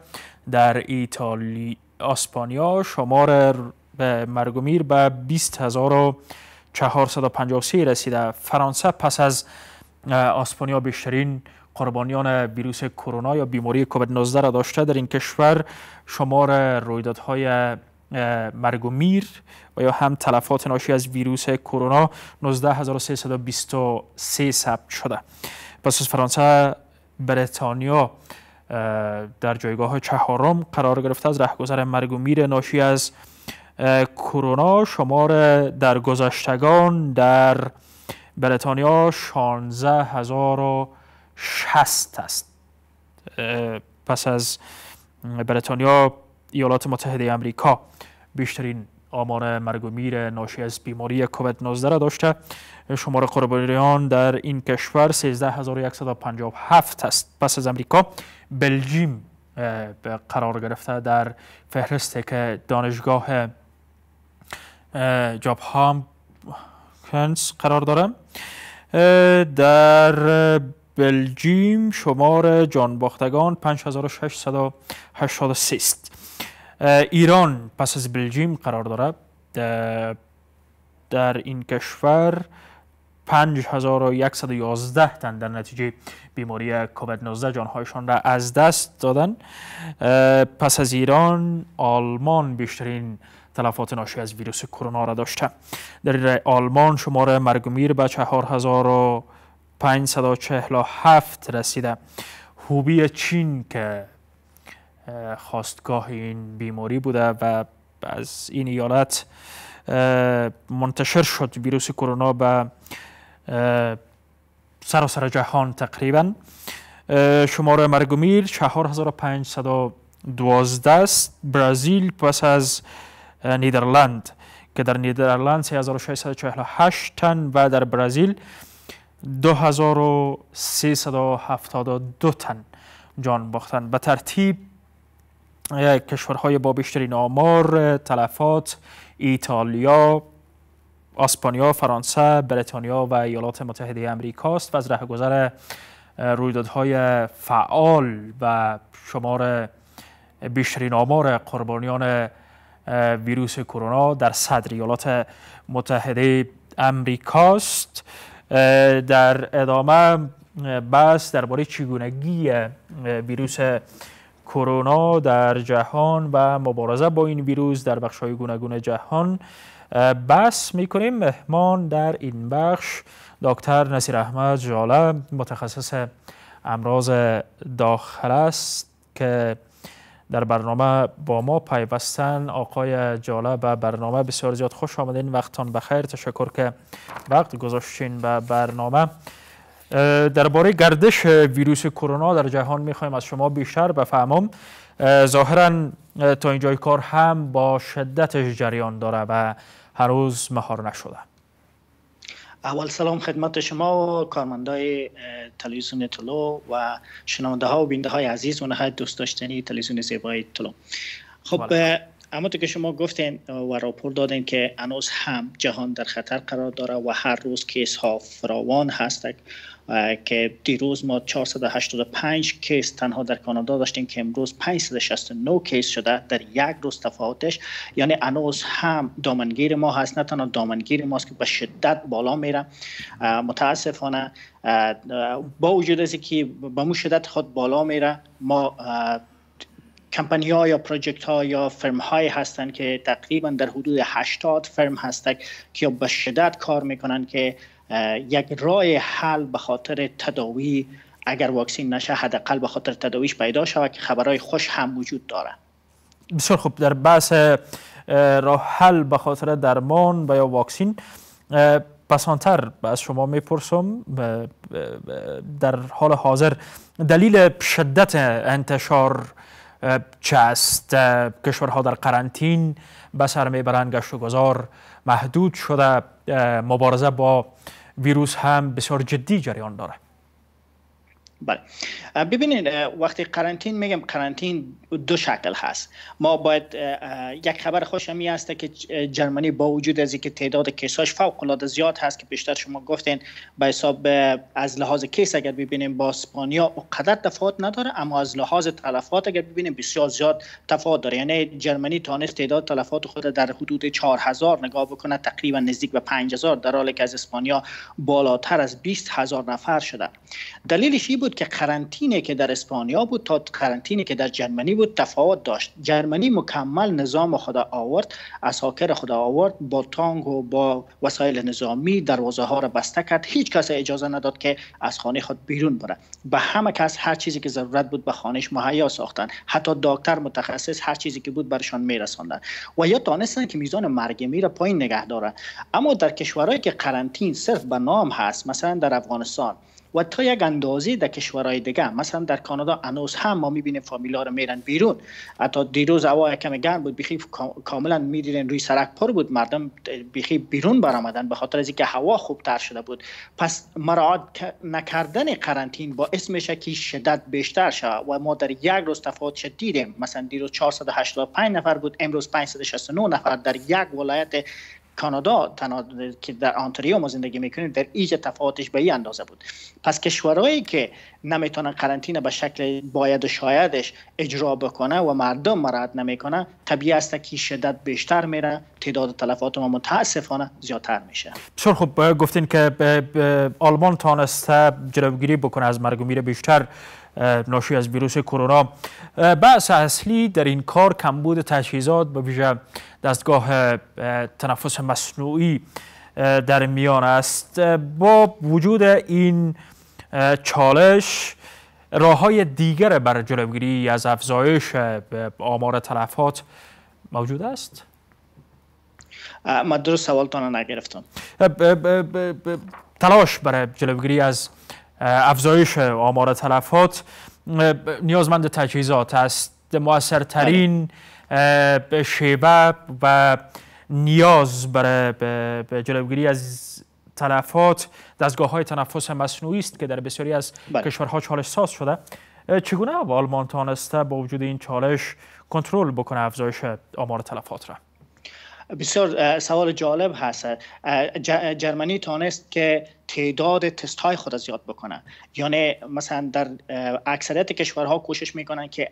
در ایتالیا اسپانیا شمار به مرگ و میر به 20453 رسیده فرانسه پس از آسپانیا بیشترین قربانیان ویروس کرونا یا بیماری کووید 19 را داشته در این کشور شمار رویدادهای مرگ و و یا هم تلفات ناشی از ویروس کرونا 19323 ثبت شده پس از فرانسه بریتانیا در جایگاه چهارم قرار گرفته از رهگذر مرگ و ناشی از کرونا شمار گذشتگان در بریتانیا 16060 است پس از بریتانیا ایالات متحده امریکا بیشترین آمار مرگ و میر ناشی از بیماری کووید 19 را داشته شمار قربانیان در این کشور 13157 است پس از آمریکا بلژیم قرار گرفته در فهرستی که دانشگاه جاب هام قرار دارم در بلژیم شمار جان باختگان 5683 است ایران پس از بلژیم قرار دارد در این کشور 5111 تن در نتیجه بیماری کووید 19 جانهایشان را از دست دادن پس از ایران آلمان بیشترین تلفات ناشی از ویروس کرونا را داشته در آلمان شمار مرگ و میر به 4547 رسیده هوبی چین که خواستگاه این بیماری بوده و از این ایالت منتشر شد ویروس کرونا به سراسر جهان تقریبا شمار مرگ و میر 4512 است برزیل پس از نیدرلند که در نیدرلند 3648 تن و در برزیل 2372 تن جان باختند به ترتیب کشورهای با بیشترین آمار تلفات ایتالیا اسپانیا، فرانسه بریتانیا و ایالات متحده امریکا است و از گذر رویدادهای فعال و شمار بیشترین آمار قربانیان ویروس کرونا در صدر ایالات متحده امریکاست در ادامه بحث درباره چگونگی ویروس کرونا در جهان و مبارزه با این ویروس در بخش های گوناگون جهان بحث میکنیم مهمان در این بخش دکتر نصیر احمد جاله متخصص امراض داخل است که در برنامه با ما پیوستن آقای جاله به برنامه بسیار زیاد خوش آمدین وقتان بخیر تشکر که وقت گذاشتین به برنامه درباره گردش ویروس کرونا در جهان میخوایم از شما بیشتر بفهمم ظاهرا تا اینجای کار هم با شدت جریان داره و روز مهار نشده اول سلام خدمت شما و کارمندای تلویزیون طلو و شنونده ها و بینده های عزیز و نهایت دوست داشتنی تلویزیون زیبای طلو خب بله. اما که شما گفتین و راپور دادین که هنوز هم جهان در خطر قرار داره و هر روز کیس ها فراوان هستک که دیروز ما 485 کیس تنها در کانادا داشتیم که امروز 569 کیس شده در یک روز تفاوتش یعنی انوز هم دامنگیر ما هست نه تنها دامنگیر ماست که به شدت بالا میره متاسفانه با وجود از که به مو شدت خود بالا میره ما کمپانی ها یا پروژکت ها یا فرم های هستند که تقریبا در حدود 80 فرم هستند که به شدت کار میکنن که یک راه حل به خاطر تداوی اگر واکسین نشه حداقل به خاطر تداویش پیدا شود که خبرهای خوش هم وجود داره بسیار خوب در بحث راه حل به خاطر درمان و یا واکسین پسانتر از شما میپرسم در حال حاضر دلیل شدت انتشار چه است کشورها در قرنطین به سر میبرند گشت و گذار محدود شده مبارزه با ویروس هم بسیار جدی جریان داره بله ببینید وقتی قرنطین میگم قرنطین دو شکل هست ما باید یک خبر خوشم هست که جرمنی با وجود از اینکه تعداد کیساش فوق العاده زیاد هست که بیشتر شما گفتین به حساب از لحاظ کیس اگر ببینیم با اسپانیا اوقدر تفاوت نداره اما از لحاظ تلفات اگر ببینیم بسیار زیاد تفاوت داره یعنی جرمنی تانست تعداد تلفات خود در حدود 4000 نگاه بکنه تقریبا نزدیک به 5000 در حالی که از اسپانیا بالاتر از 20000 نفر شده دلیلش این بود بود که قرنطینه که در اسپانیا بود تا قرنطینه که در جرمنی بود تفاوت داشت جرمنی مکمل نظام خدا آورد از خود خدا آورد با تانگ و با وسایل نظامی دروازه ها را بسته کرد هیچ کس اجازه نداد که از خانه خود بیرون بره به همه کس هر چیزی که ضرورت بود به خانهش مهیا ساختن حتی دکتر متخصص هر چیزی که بود برشان میرساندن و یا دانستن که میزان مرگمی را پایین نگه دارن اما در کشورهایی که قرنطین صرف به نام هست مثلا در افغانستان و تا یک اندازه در کشورهای دیگه مثلا در کانادا انوز هم ما میبینیم فامیلا رو میرن بیرون حتی دیروز هوا یکم گرم بود بیخی کاملا میدیدن روی سرک پر بود مردم بیخی بیرون برآمدن به خاطر از اینکه هوا خوب تر شده بود پس مراعات نکردن قرنطین با میشه که شدت بیشتر شد و ما در یک روز تفاوت شدیدیم مثلا دیروز 485 نفر بود امروز 569 نفر در یک ولایت کانادا که در آنتاریو ما زندگی میکنیم در ایج تفاوتش به این اندازه بود پس کشورهایی که نمیتونن قرنطینه به شکل باید و شایدش اجرا بکنه و مردم مراد نمیکنه طبیعی است که شدت بیشتر میره تعداد تلفات ما متاسفانه زیادتر میشه بسیار خوب گفتین که آلمان تانسته جلوگیری بکنه از مرگ بیشتر ناشی از ویروس کرونا بحث اصلی در این کار کمبود تجهیزات به ویژه دستگاه تنفس مصنوعی در میان است با وجود این چالش راه های دیگر بر جلوگیری از افزایش آمار تلفات موجود است؟ من درست سوالتان نگرفتم تلاش برای جلوگیری از افزایش آمار تلفات نیازمند تجهیزات است موثرترین بله. شیوه و نیاز برای جلوگیری از تلفات دستگاه های تنفس مصنوعی است که در بسیاری از بله. کشورها چالش ساز شده چگونه آلمان تانسته با وجود این چالش کنترل بکنه افزایش آمار تلفات را بسیار سوال جالب هست جرمنی تانست که تعداد تست های خود زیاد بکنن یعنی مثلا در اکثریت کشورها کوشش میکنن که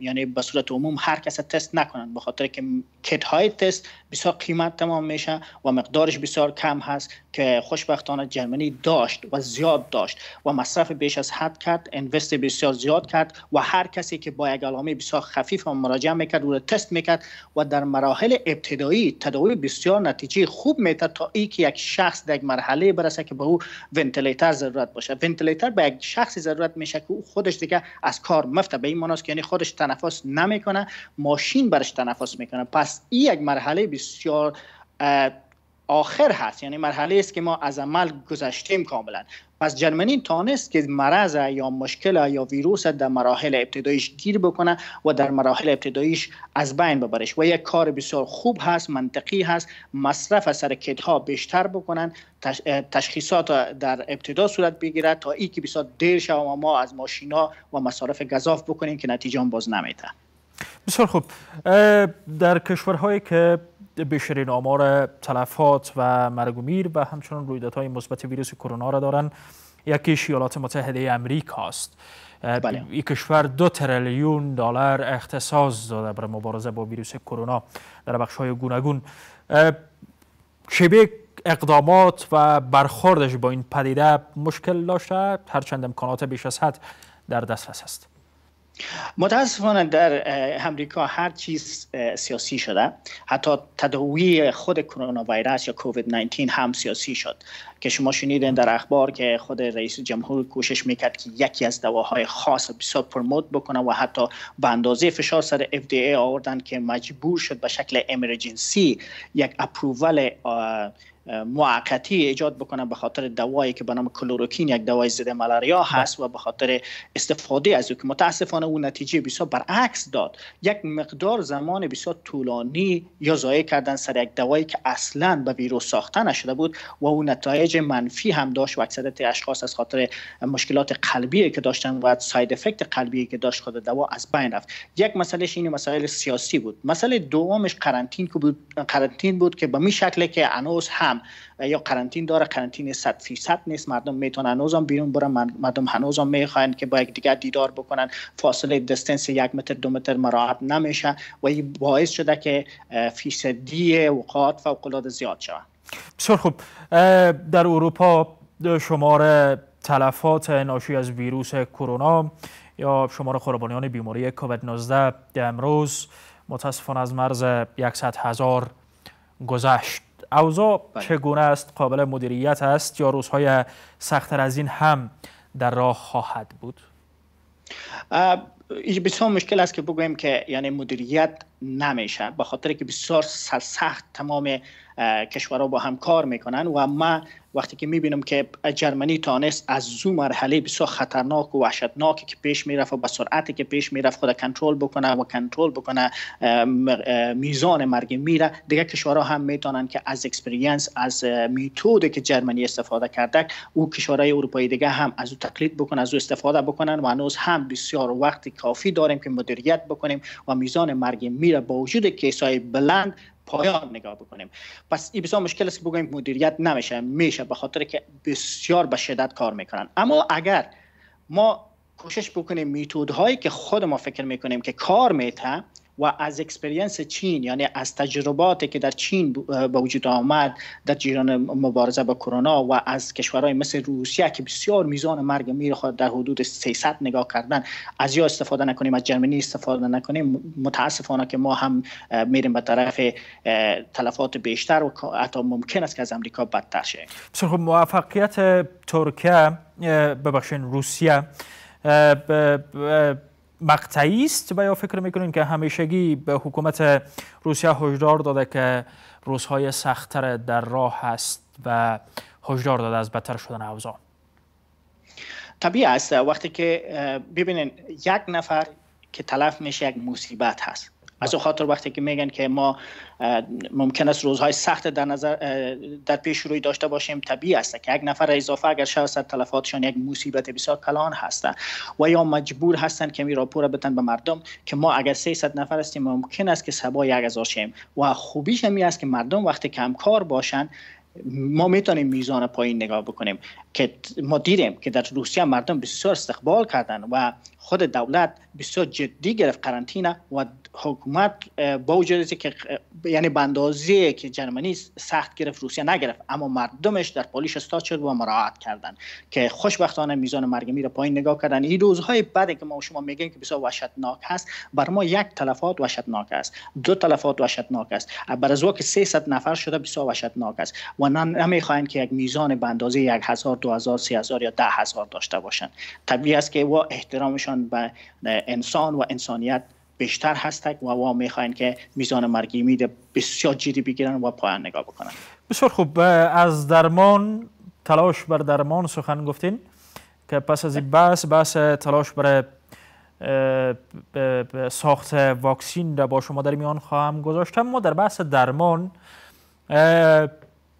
یعنی به صورت عموم هر کس تست نکنن به خاطر که کت های تست بسیار قیمت تمام میشه و مقدارش بسیار کم هست که خوشبختانه جرمنی داشت و زیاد داشت و مصرف بیش از حد کرد انوست بسیار زیاد کرد و هر کسی که با یک علامه بسیار خفیف هم مراجعه میکرد او تست میکرد و در مراحل ابتدایی تداوی بسیار نتیجه خوب میتر تا ای که یک شخص در یک مرحله برسه که به او ونتیلیتر ضرورت باشه ونتیلیتر به یک شخصی ضرورت میشه که او خودش دیگه از کار مفته به این که یعنی خودش تنفس نمیکنه ماشین برش تنفس میکنه پس این یک مرحله بسیار آخر هست یعنی مرحله است که ما از عمل گذشتیم کاملا پس جرمنی تانست که مرض یا مشکل یا ویروس در مراحل ابتداییش گیر بکنه و در مراحل ابتداییش از بین ببرش و یک کار بسیار خوب هست منطقی هست مصرف اثر کتاب ها بیشتر بکنن تشخیصات در ابتدا صورت بگیرد تا ای که بسیار دیر شد و ما از ماشینا و مصارف گذاف بکنیم که نتیجه باز نمیده بسیار خوب در کشورهایی که بیشترین آمار تلفات و مرگ و میر و همچنین رویدادهای مثبت ویروس کرونا را دارن یکیش ایالات متحده امریکا است بله. این کشور دو تریلیون دلار اختصاص داده برای مبارزه با ویروس کرونا در بخش های گوناگون شبیه اقدامات و برخوردش با این پدیده مشکل داشته هرچند امکانات بیش از حد در دسترس است متاسفانه در امریکا هر چیز سیاسی شده حتی تداوی خود کرونا ویروس یا کووید 19 هم سیاسی شد که شما شنیدین در اخبار که خود رئیس جمهور کوشش میکرد که یکی از دواهای خاص بسیار پرموت بکنه و حتی به اندازه فشار سر FDA آوردن که مجبور شد به شکل امرجنسی یک اپروول موقتی ایجاد بکنه به خاطر دوایی که به نام کلوروکین یک دوای ضد ملاریا بله. هست و به خاطر استفاده از او که متاسفانه اون نتیجه بسیار برعکس داد یک مقدار زمان بسیار طولانی یا ضایع کردن سر یک دوایی که اصلا به ویروس ساخته نشده بود و اون نتایج منفی هم داشت و اکثریت اشخاص از خاطر مشکلات قلبی که داشتن و ساید افکت قلبی که داشت خود دوا از بین رفت یک مسئله این مسائل سیاسی بود مسئله دومش قرنطین بود قرنطین بود که به می که هنوز هم یا قرنطین داره قرنطین 100 فیصد نیست مردم میتونن هنوزم بیرون برن مردم هنوزم میخواین که با یک دیگر دیدار بکنن فاصله دستنس یک متر دو متر مراعات نمیشه و این باعث شده که فیصدی اوقات فوق العاده زیاد شود بسیار خوب در اروپا شمار تلفات ناشی از ویروس کرونا یا شمار قربانیان بیماری کووید 19 امروز متاسفانه از مرز 100 هزار گذشت اوضاع بله. چگونه است قابل مدیریت است یا روزهای سختتر از این هم در راه خواهد بود بسیار مشکل است که بگویم که یعنی مدیریت نمیشه به خاطر که بسیار سخت تمام کشورها با هم کار میکنن و ما وقتی که میبینم که جرمنی تانست از زو مرحله بسیار خطرناک و وحشتناکی که پیش میرفت و به سرعتی که پیش میرفت خود کنترل بکنه و کنترل بکنه میزان مرگ میره دیگه کشورها هم میتونن که از اکسپریانس از میتودی که جرمنی استفاده کرده او کشورهای اروپایی دیگه هم از او تقلید بکنن از او استفاده بکنن و هنوز هم بسیار وقت کافی داریم که مدیریت بکنیم و میزان مرگ میره با وجود کیسای بلند پایان نگاه بکنیم پس بسیار مشکل است که بگوییم مدیریت نمیشه میشه به خاطر که بسیار به شدت کار میکنن اما اگر ما کوشش بکنیم میتودهایی که خود ما فکر میکنیم که کار میته و از اکسپریانس چین یعنی از تجرباتی که در چین به وجود آمد در جریان مبارزه با کرونا و از کشورهای مثل روسیه که بسیار میزان مرگ میر در حدود 300 نگاه کردن از یا استفاده نکنیم از جرمنی استفاده نکنیم متاسفانه که ما هم میریم به طرف تلفات بیشتر و حتی ممکن است که از امریکا بدتر شه بسیار موفقیت ترکیه ببخشید روسیه مقطعی است و یا فکر میکنین که همیشگی به حکومت روسیه هشدار داده که روزهای سختتر در راه هست و هشدار داده از بدتر شدن اوضاع طبیعی است وقتی که ببینین یک نفر که تلف میشه یک مصیبت هست از خاطر وقتی که میگن که ما ممکن است روزهای سخت در نظر در پیش روی داشته باشیم طبیعی است که یک نفر اضافه اگر تلفات تلفاتشان یک مصیبت بسیار کلان هست و یا مجبور هستند که می راپور بتن به مردم که ما اگر 300 نفر هستیم ممکن است که سبا یک شیم و خوبیش همی است که مردم وقتی کمکار باشن ما میتونیم میزان پایین نگاه بکنیم که ما دیدیم که در روسیه مردم بسیار استقبال کردن و خود دولت بسیار جدی گرفت قرنطینه و حکومت با وجود که یعنی بندازی که جرمنی سخت گرفت روسیه نگرفت اما مردمش در پالیش استاد شد و مراعات کردن که خوشبختانه میزان مرگ میره پایین نگاه کردن این روزهای بعد که ما شما میگیم که بسیار وحشتناک هست بر ما یک تلفات وحشتناک است دو تلفات وحشتناک است بر از که 300 نفر شده بسیار وحشتناک است و نمیخواین که یک میزان بندازی یک هزار 2000 3000 یا هزار داشته باشند طبیعی است که و احترامشان به انسان و انسانیت بیشتر هستند و وا میخواین که میزان مرگی میده بسیار جدی بگیرن و پایان نگاه بکنن بسیار خوب از درمان تلاش بر درمان سخن گفتین که پس از این بحث بحث تلاش بر ساخت واکسین را با شما در میان خواهم گذاشتم ما در بحث درمان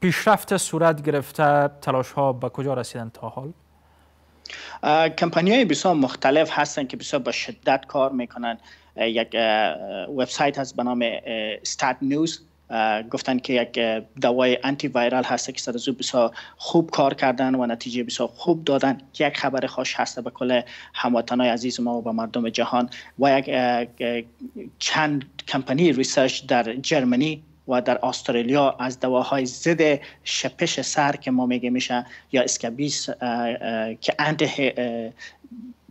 پیشرفت صورت گرفته تلاش ها به کجا رسیدن تا حال؟ کمپانی های بسیار مختلف هستند که بسیار با شدت کار میکنن یک وبسایت هست به نام استات نیوز گفتن که یک دوای آنتی وایرال هست که سر بسیار خوب کار کردن و نتیجه بسیار خوب دادن یک خبر خوش هسته به کل هموطنای عزیز ما و به مردم جهان و یک چند کمپانی ریسرچ در جرمنی و در استرالیا از دواهای ضد شپش سر که ما میگه میشه یا اسکابیس که انت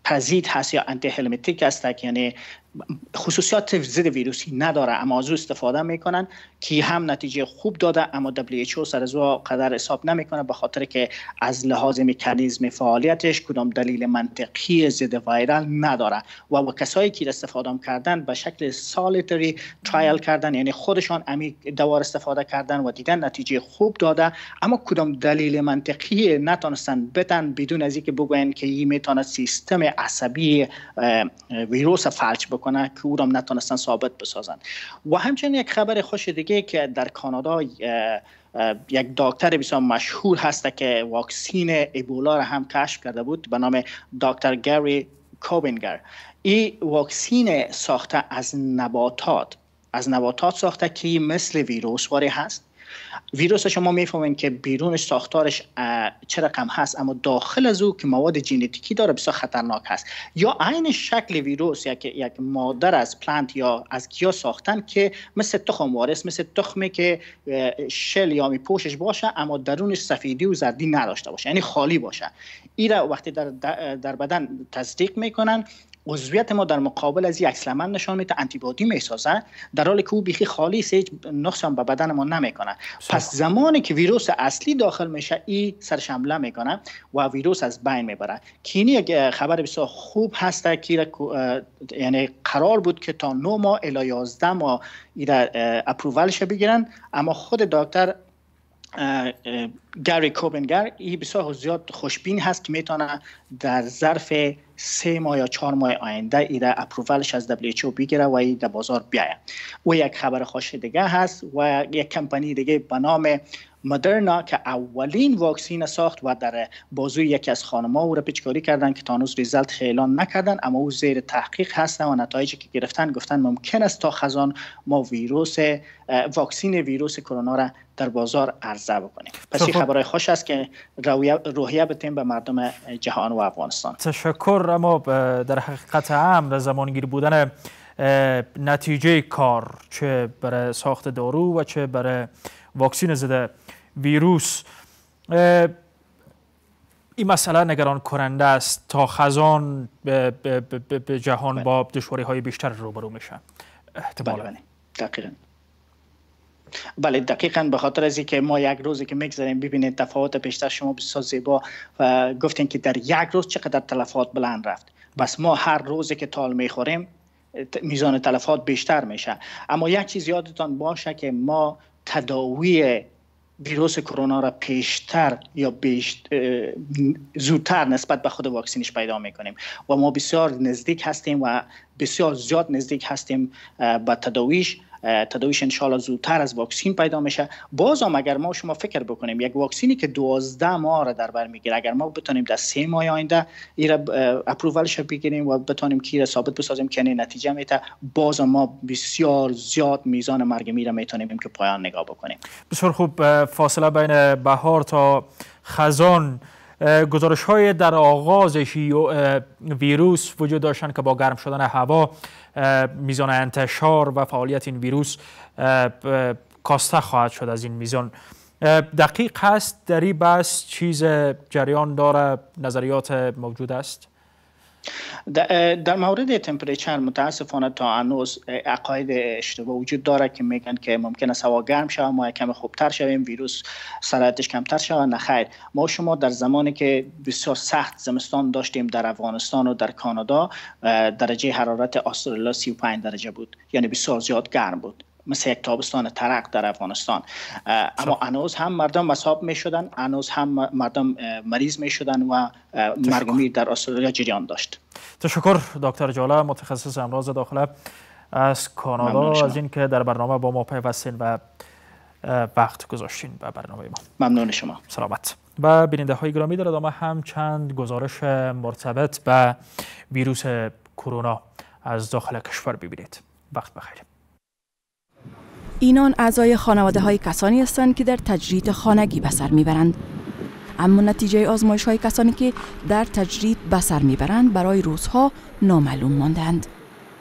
پزید هست یا انتهلمتیک هلمتیک است یعنی خصوصیات ضد ویروسی نداره اما از استفاده میکنن که هم نتیجه خوب داده اما WHO سر از قدر حساب نمیکنه به خاطر که از لحاظ مکانیزم فعالیتش کدام دلیل منطقی ضد وایرال نداره و, و کسایی که استفاده کردن به شکل سالیتری ترایل کردن یعنی خودشان امی دوار استفاده کردن و دیدن نتیجه خوب داده اما کدام دلیل منطقی نتونستن بتن بدون از اینکه بگوین که این میتونه سیستم عصبی ویروس فلج بکنه که او را نتونستن ثابت بسازن و همچنین یک خبر خوش دیگه که در کانادا یک دکتر بسیار مشهور هست که واکسین ایبولا را هم کشف کرده بود به نام دکتر گری کوبینگر این واکسین ساخته از نباتات از نباتات ساخته که مثل ویروس واری هست ویروس شما میفهمین که بیرونش ساختارش چه رقم هست اما داخل از او که مواد ژنتیکی داره بسیار خطرناک هست یا عین شکل ویروس یک یک مادر از پلنت یا از گیاه ساختن که مثل تخم وارث مثل تخمی که شل یا می پوشش باشه اما درونش سفیدی و زردی نداشته باشه یعنی خالی باشه این وقتی در, در بدن تصدیق میکنن عضویت ما در مقابل از یک سلمن نشان میده انتیبادی میسازه در حالی که او بیخی خالی است هیچ نقص به بدن ما نمیکنه پس زمانی که ویروس اصلی داخل میشه ای سرشمله میکنه و ویروس از بین میبره که خبر بسیار خوب هست که یعنی قرار بود که تا 9 ماه الی 11 ماه ایرا بگیرن اما خود دکتر گری کوبنگر ای بسیار زیاد خوشبین هست که میتونه در ظرف سه ماه یا چهار ماه آینده ایره اپرووالش از WHO بگیره و در بازار بیایه و یک خبر خوش دیگه هست و یک کمپانی دیگه به نام مدرنا که اولین واکسین ساخت و در بازوی یکی از خانم‌ها او را پیچکاری کردن که تانوس ریزلت خیلان نکردن اما او زیر تحقیق هستن و نتایجی که گرفتن گفتن ممکن است تا خزان ما ویروس واکسین ویروس کرونا را در بازار عرضه بکنیم پس این خبرهای خوش است که روحیه بتیم به مردم جهان و افغانستان تشکر اما در حقیقت هم در زمانگیر بودن نتیجه کار چه برای ساخت دارو و چه برای واکسین زده ویروس این مسئله نگران کننده است تا خزان به, جهان بله. با دشواری های بیشتر روبرو میشن احتمالا بله،, بله دقیقا بله دقیقا به خاطر از که ما یک روزی که میگذاریم ببینید تفاوت بیشتر شما بسیار زیبا و گفتین که در یک روز چقدر تلفات بلند رفت بس ما هر روزی که تال میخوریم میزان تلفات بیشتر میشه اما یک چیز یادتان باشه که ما تداوی ویروس کرونا را پیشتر یا بیشت زودتر نسبت به خود واکسینش پیدا میکنیم و ما بسیار نزدیک هستیم و بسیار زیاد نزدیک هستیم به تداویش تداویش انشاءالله زودتر از واکسین پیدا میشه باز هم اگر ما شما فکر بکنیم یک واکسینی که 12 ماه را در بر میگیره اگر ما بتونیم در سه ماه آینده ایر اپرووالش بگیریم و بتونیم که ثابت بسازیم که نتیجه میته باز ما بسیار زیاد میزان مرگ میره میتونیم که پایان نگاه بکنیم بسیار خوب فاصله بین بهار تا خزان گزارش های در آغاز ویروس وجود داشتند که با گرم شدن هوا میزان انتشار و فعالیت این ویروس کاسته خواهد شد از این میزان دقیق هست در این بحث چیز جریان داره نظریات موجود است در مورد تمپریچر متاسفانه تا انوز عقاید اشتباه وجود داره که میگن که ممکن است هوا گرم شود ما کم خوبتر شویم ویروس سرعتش کمتر شود نه خیر ما شما در زمانی که بسیار سخت زمستان داشتیم در افغانستان و در کانادا درجه حرارت استرالیا 35 درجه بود یعنی بسیار زیاد گرم بود مثل یک تابستان ترق در افغانستان اما انوز خب. هم مردم مصاب می شدن انوز هم مردم مریض می شدن و مرگومی در استرالیا جریان داشت تشکر دکتر جاله متخصص امراض داخله از کانادا از این که در برنامه با ما پیوستین و وقت گذاشتین به برنامه ما ممنون شما سلامت و بیننده های گرامی در ادامه هم چند گزارش مرتبط به ویروس کرونا از داخل کشور ببینید وقت بخیر اینان اعضای خانواده های کسانی هستند که در تجرید خانگی بسر میبرند اما نتیجه آزمایش های کسانی که در تجرید بسر سر میبرند برای روزها نامعلوم ماندند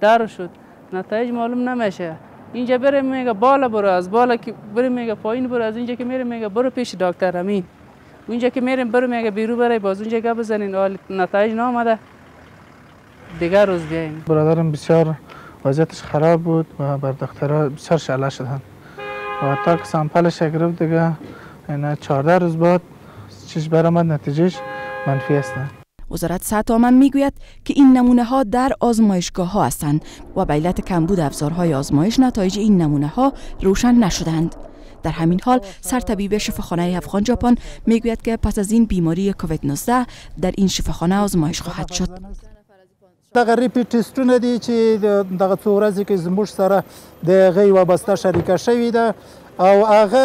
در شد نتایج معلوم نمیشه اینجا بره میگه بالا برو از بالا که بره میگه پایین برو از اینجا که میره میگه برو پیش دکتر امین. اونجا که میرم برو میگه بیرو برای باز اونجا که بزنین نتایج نامده دیگر روز بیاییم. برادرم بسیار وضعیتش خراب بود و بر دخترها بسیار شله شدند. و تا که سامپلش گرفت دیگه یعنی اینا 14 روز بعد چیش من نتیجهش منفی است. وزارت صحت آمن گوید که این نمونه ها در آزمایشگاه ها هستند و به علت کمبود افزارهای آزمایش نتایج این نمونه ها روشن نشدند در همین حال سر سرطبیب شفاخانه افغان ژاپن میگوید که پس از این بیماری کووید 19 در این شفاخانه آزمایش خواهد شد دغه ریپی ټیسټونه دي چې دغه څو ورځې کې زموږ سره د هغه یوه بسته شریکه شوې ده او هغه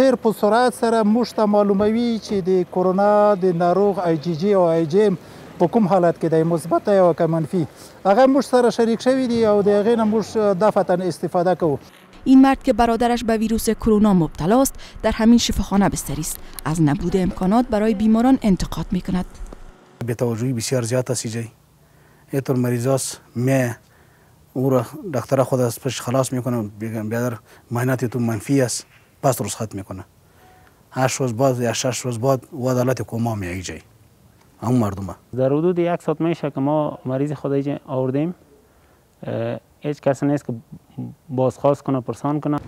ډېر په سرعت سره موږ ته معلوموي چې د کرونا د ناروغ آی جي جي او آی جي ام په کوم حالت کې دی مثبت او که منفي هغه موږ سره شریک شوي دي او د هغې نه موږ دفتن استفاده کوو این مرد که برادرش به ویروس کرونا مبتلا است در همین شفاخانه بستری است از نبود امکانات برای بیماران انتقاد می کند به توجهی بسیار زیاد است یه طور مریضاست میه او را دکتر خود از پش خلاص میکنه بیادر معاینات تو منفی است پس رسخت میکنه هشت روز بعد یا شش روز بعد او عدالت کوما جای مردمه در حدود یک ساعت میشه که ما مریض خود ایجا آوردیم هیچ کسی نیست که بازخواست کنه پرسان کنه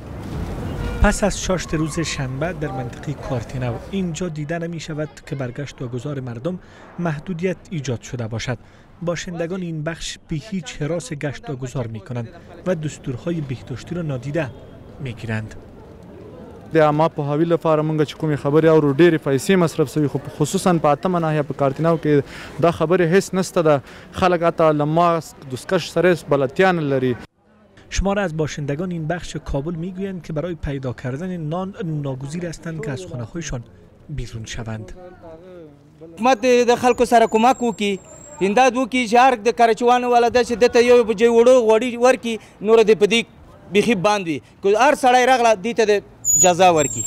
پس از شاشت روز شنبه در منطقه کارتینو اینجا دیده نمی شود که برگشت و گذار مردم محدودیت ایجاد شده باشد باشندگان این بخش به هیچ حراس گشت گذار می کنند و دستورهای بهداشتی را نادیده می گیرند. د اما په حویل لپاره مونږ چې کومې خبرې اورو ډېرې پیسې مصرف شوي خو خصوصا په اتمه ناحیه په کارتیناو کې دا خبری هیڅ نسته ده خلک حتی له ماسک دستکش سره بلدتیا لری شمار از باشندگان این بخش کابل میگویند که برای پیدا کردن نان ناگزیر هستند که از خانه‌هایشان بیرون شوند حکومت د خلکو سره کمک هنداد وکي چې هر د کراچوانو ولا د چې دته یو بجې وړو غوړي ورکی نور د پدې بخي باندې که هر سړی رغله دیته د جزا ورکی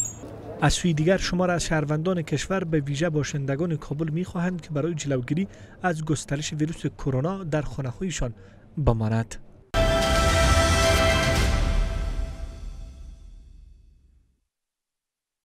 از سوی دیگر شمار از شهروندان کشور به ویژه باشندگان کابل میخواهند که برای جلوگیری از گسترش ویروس کرونا در خانه‌هایشان بمانند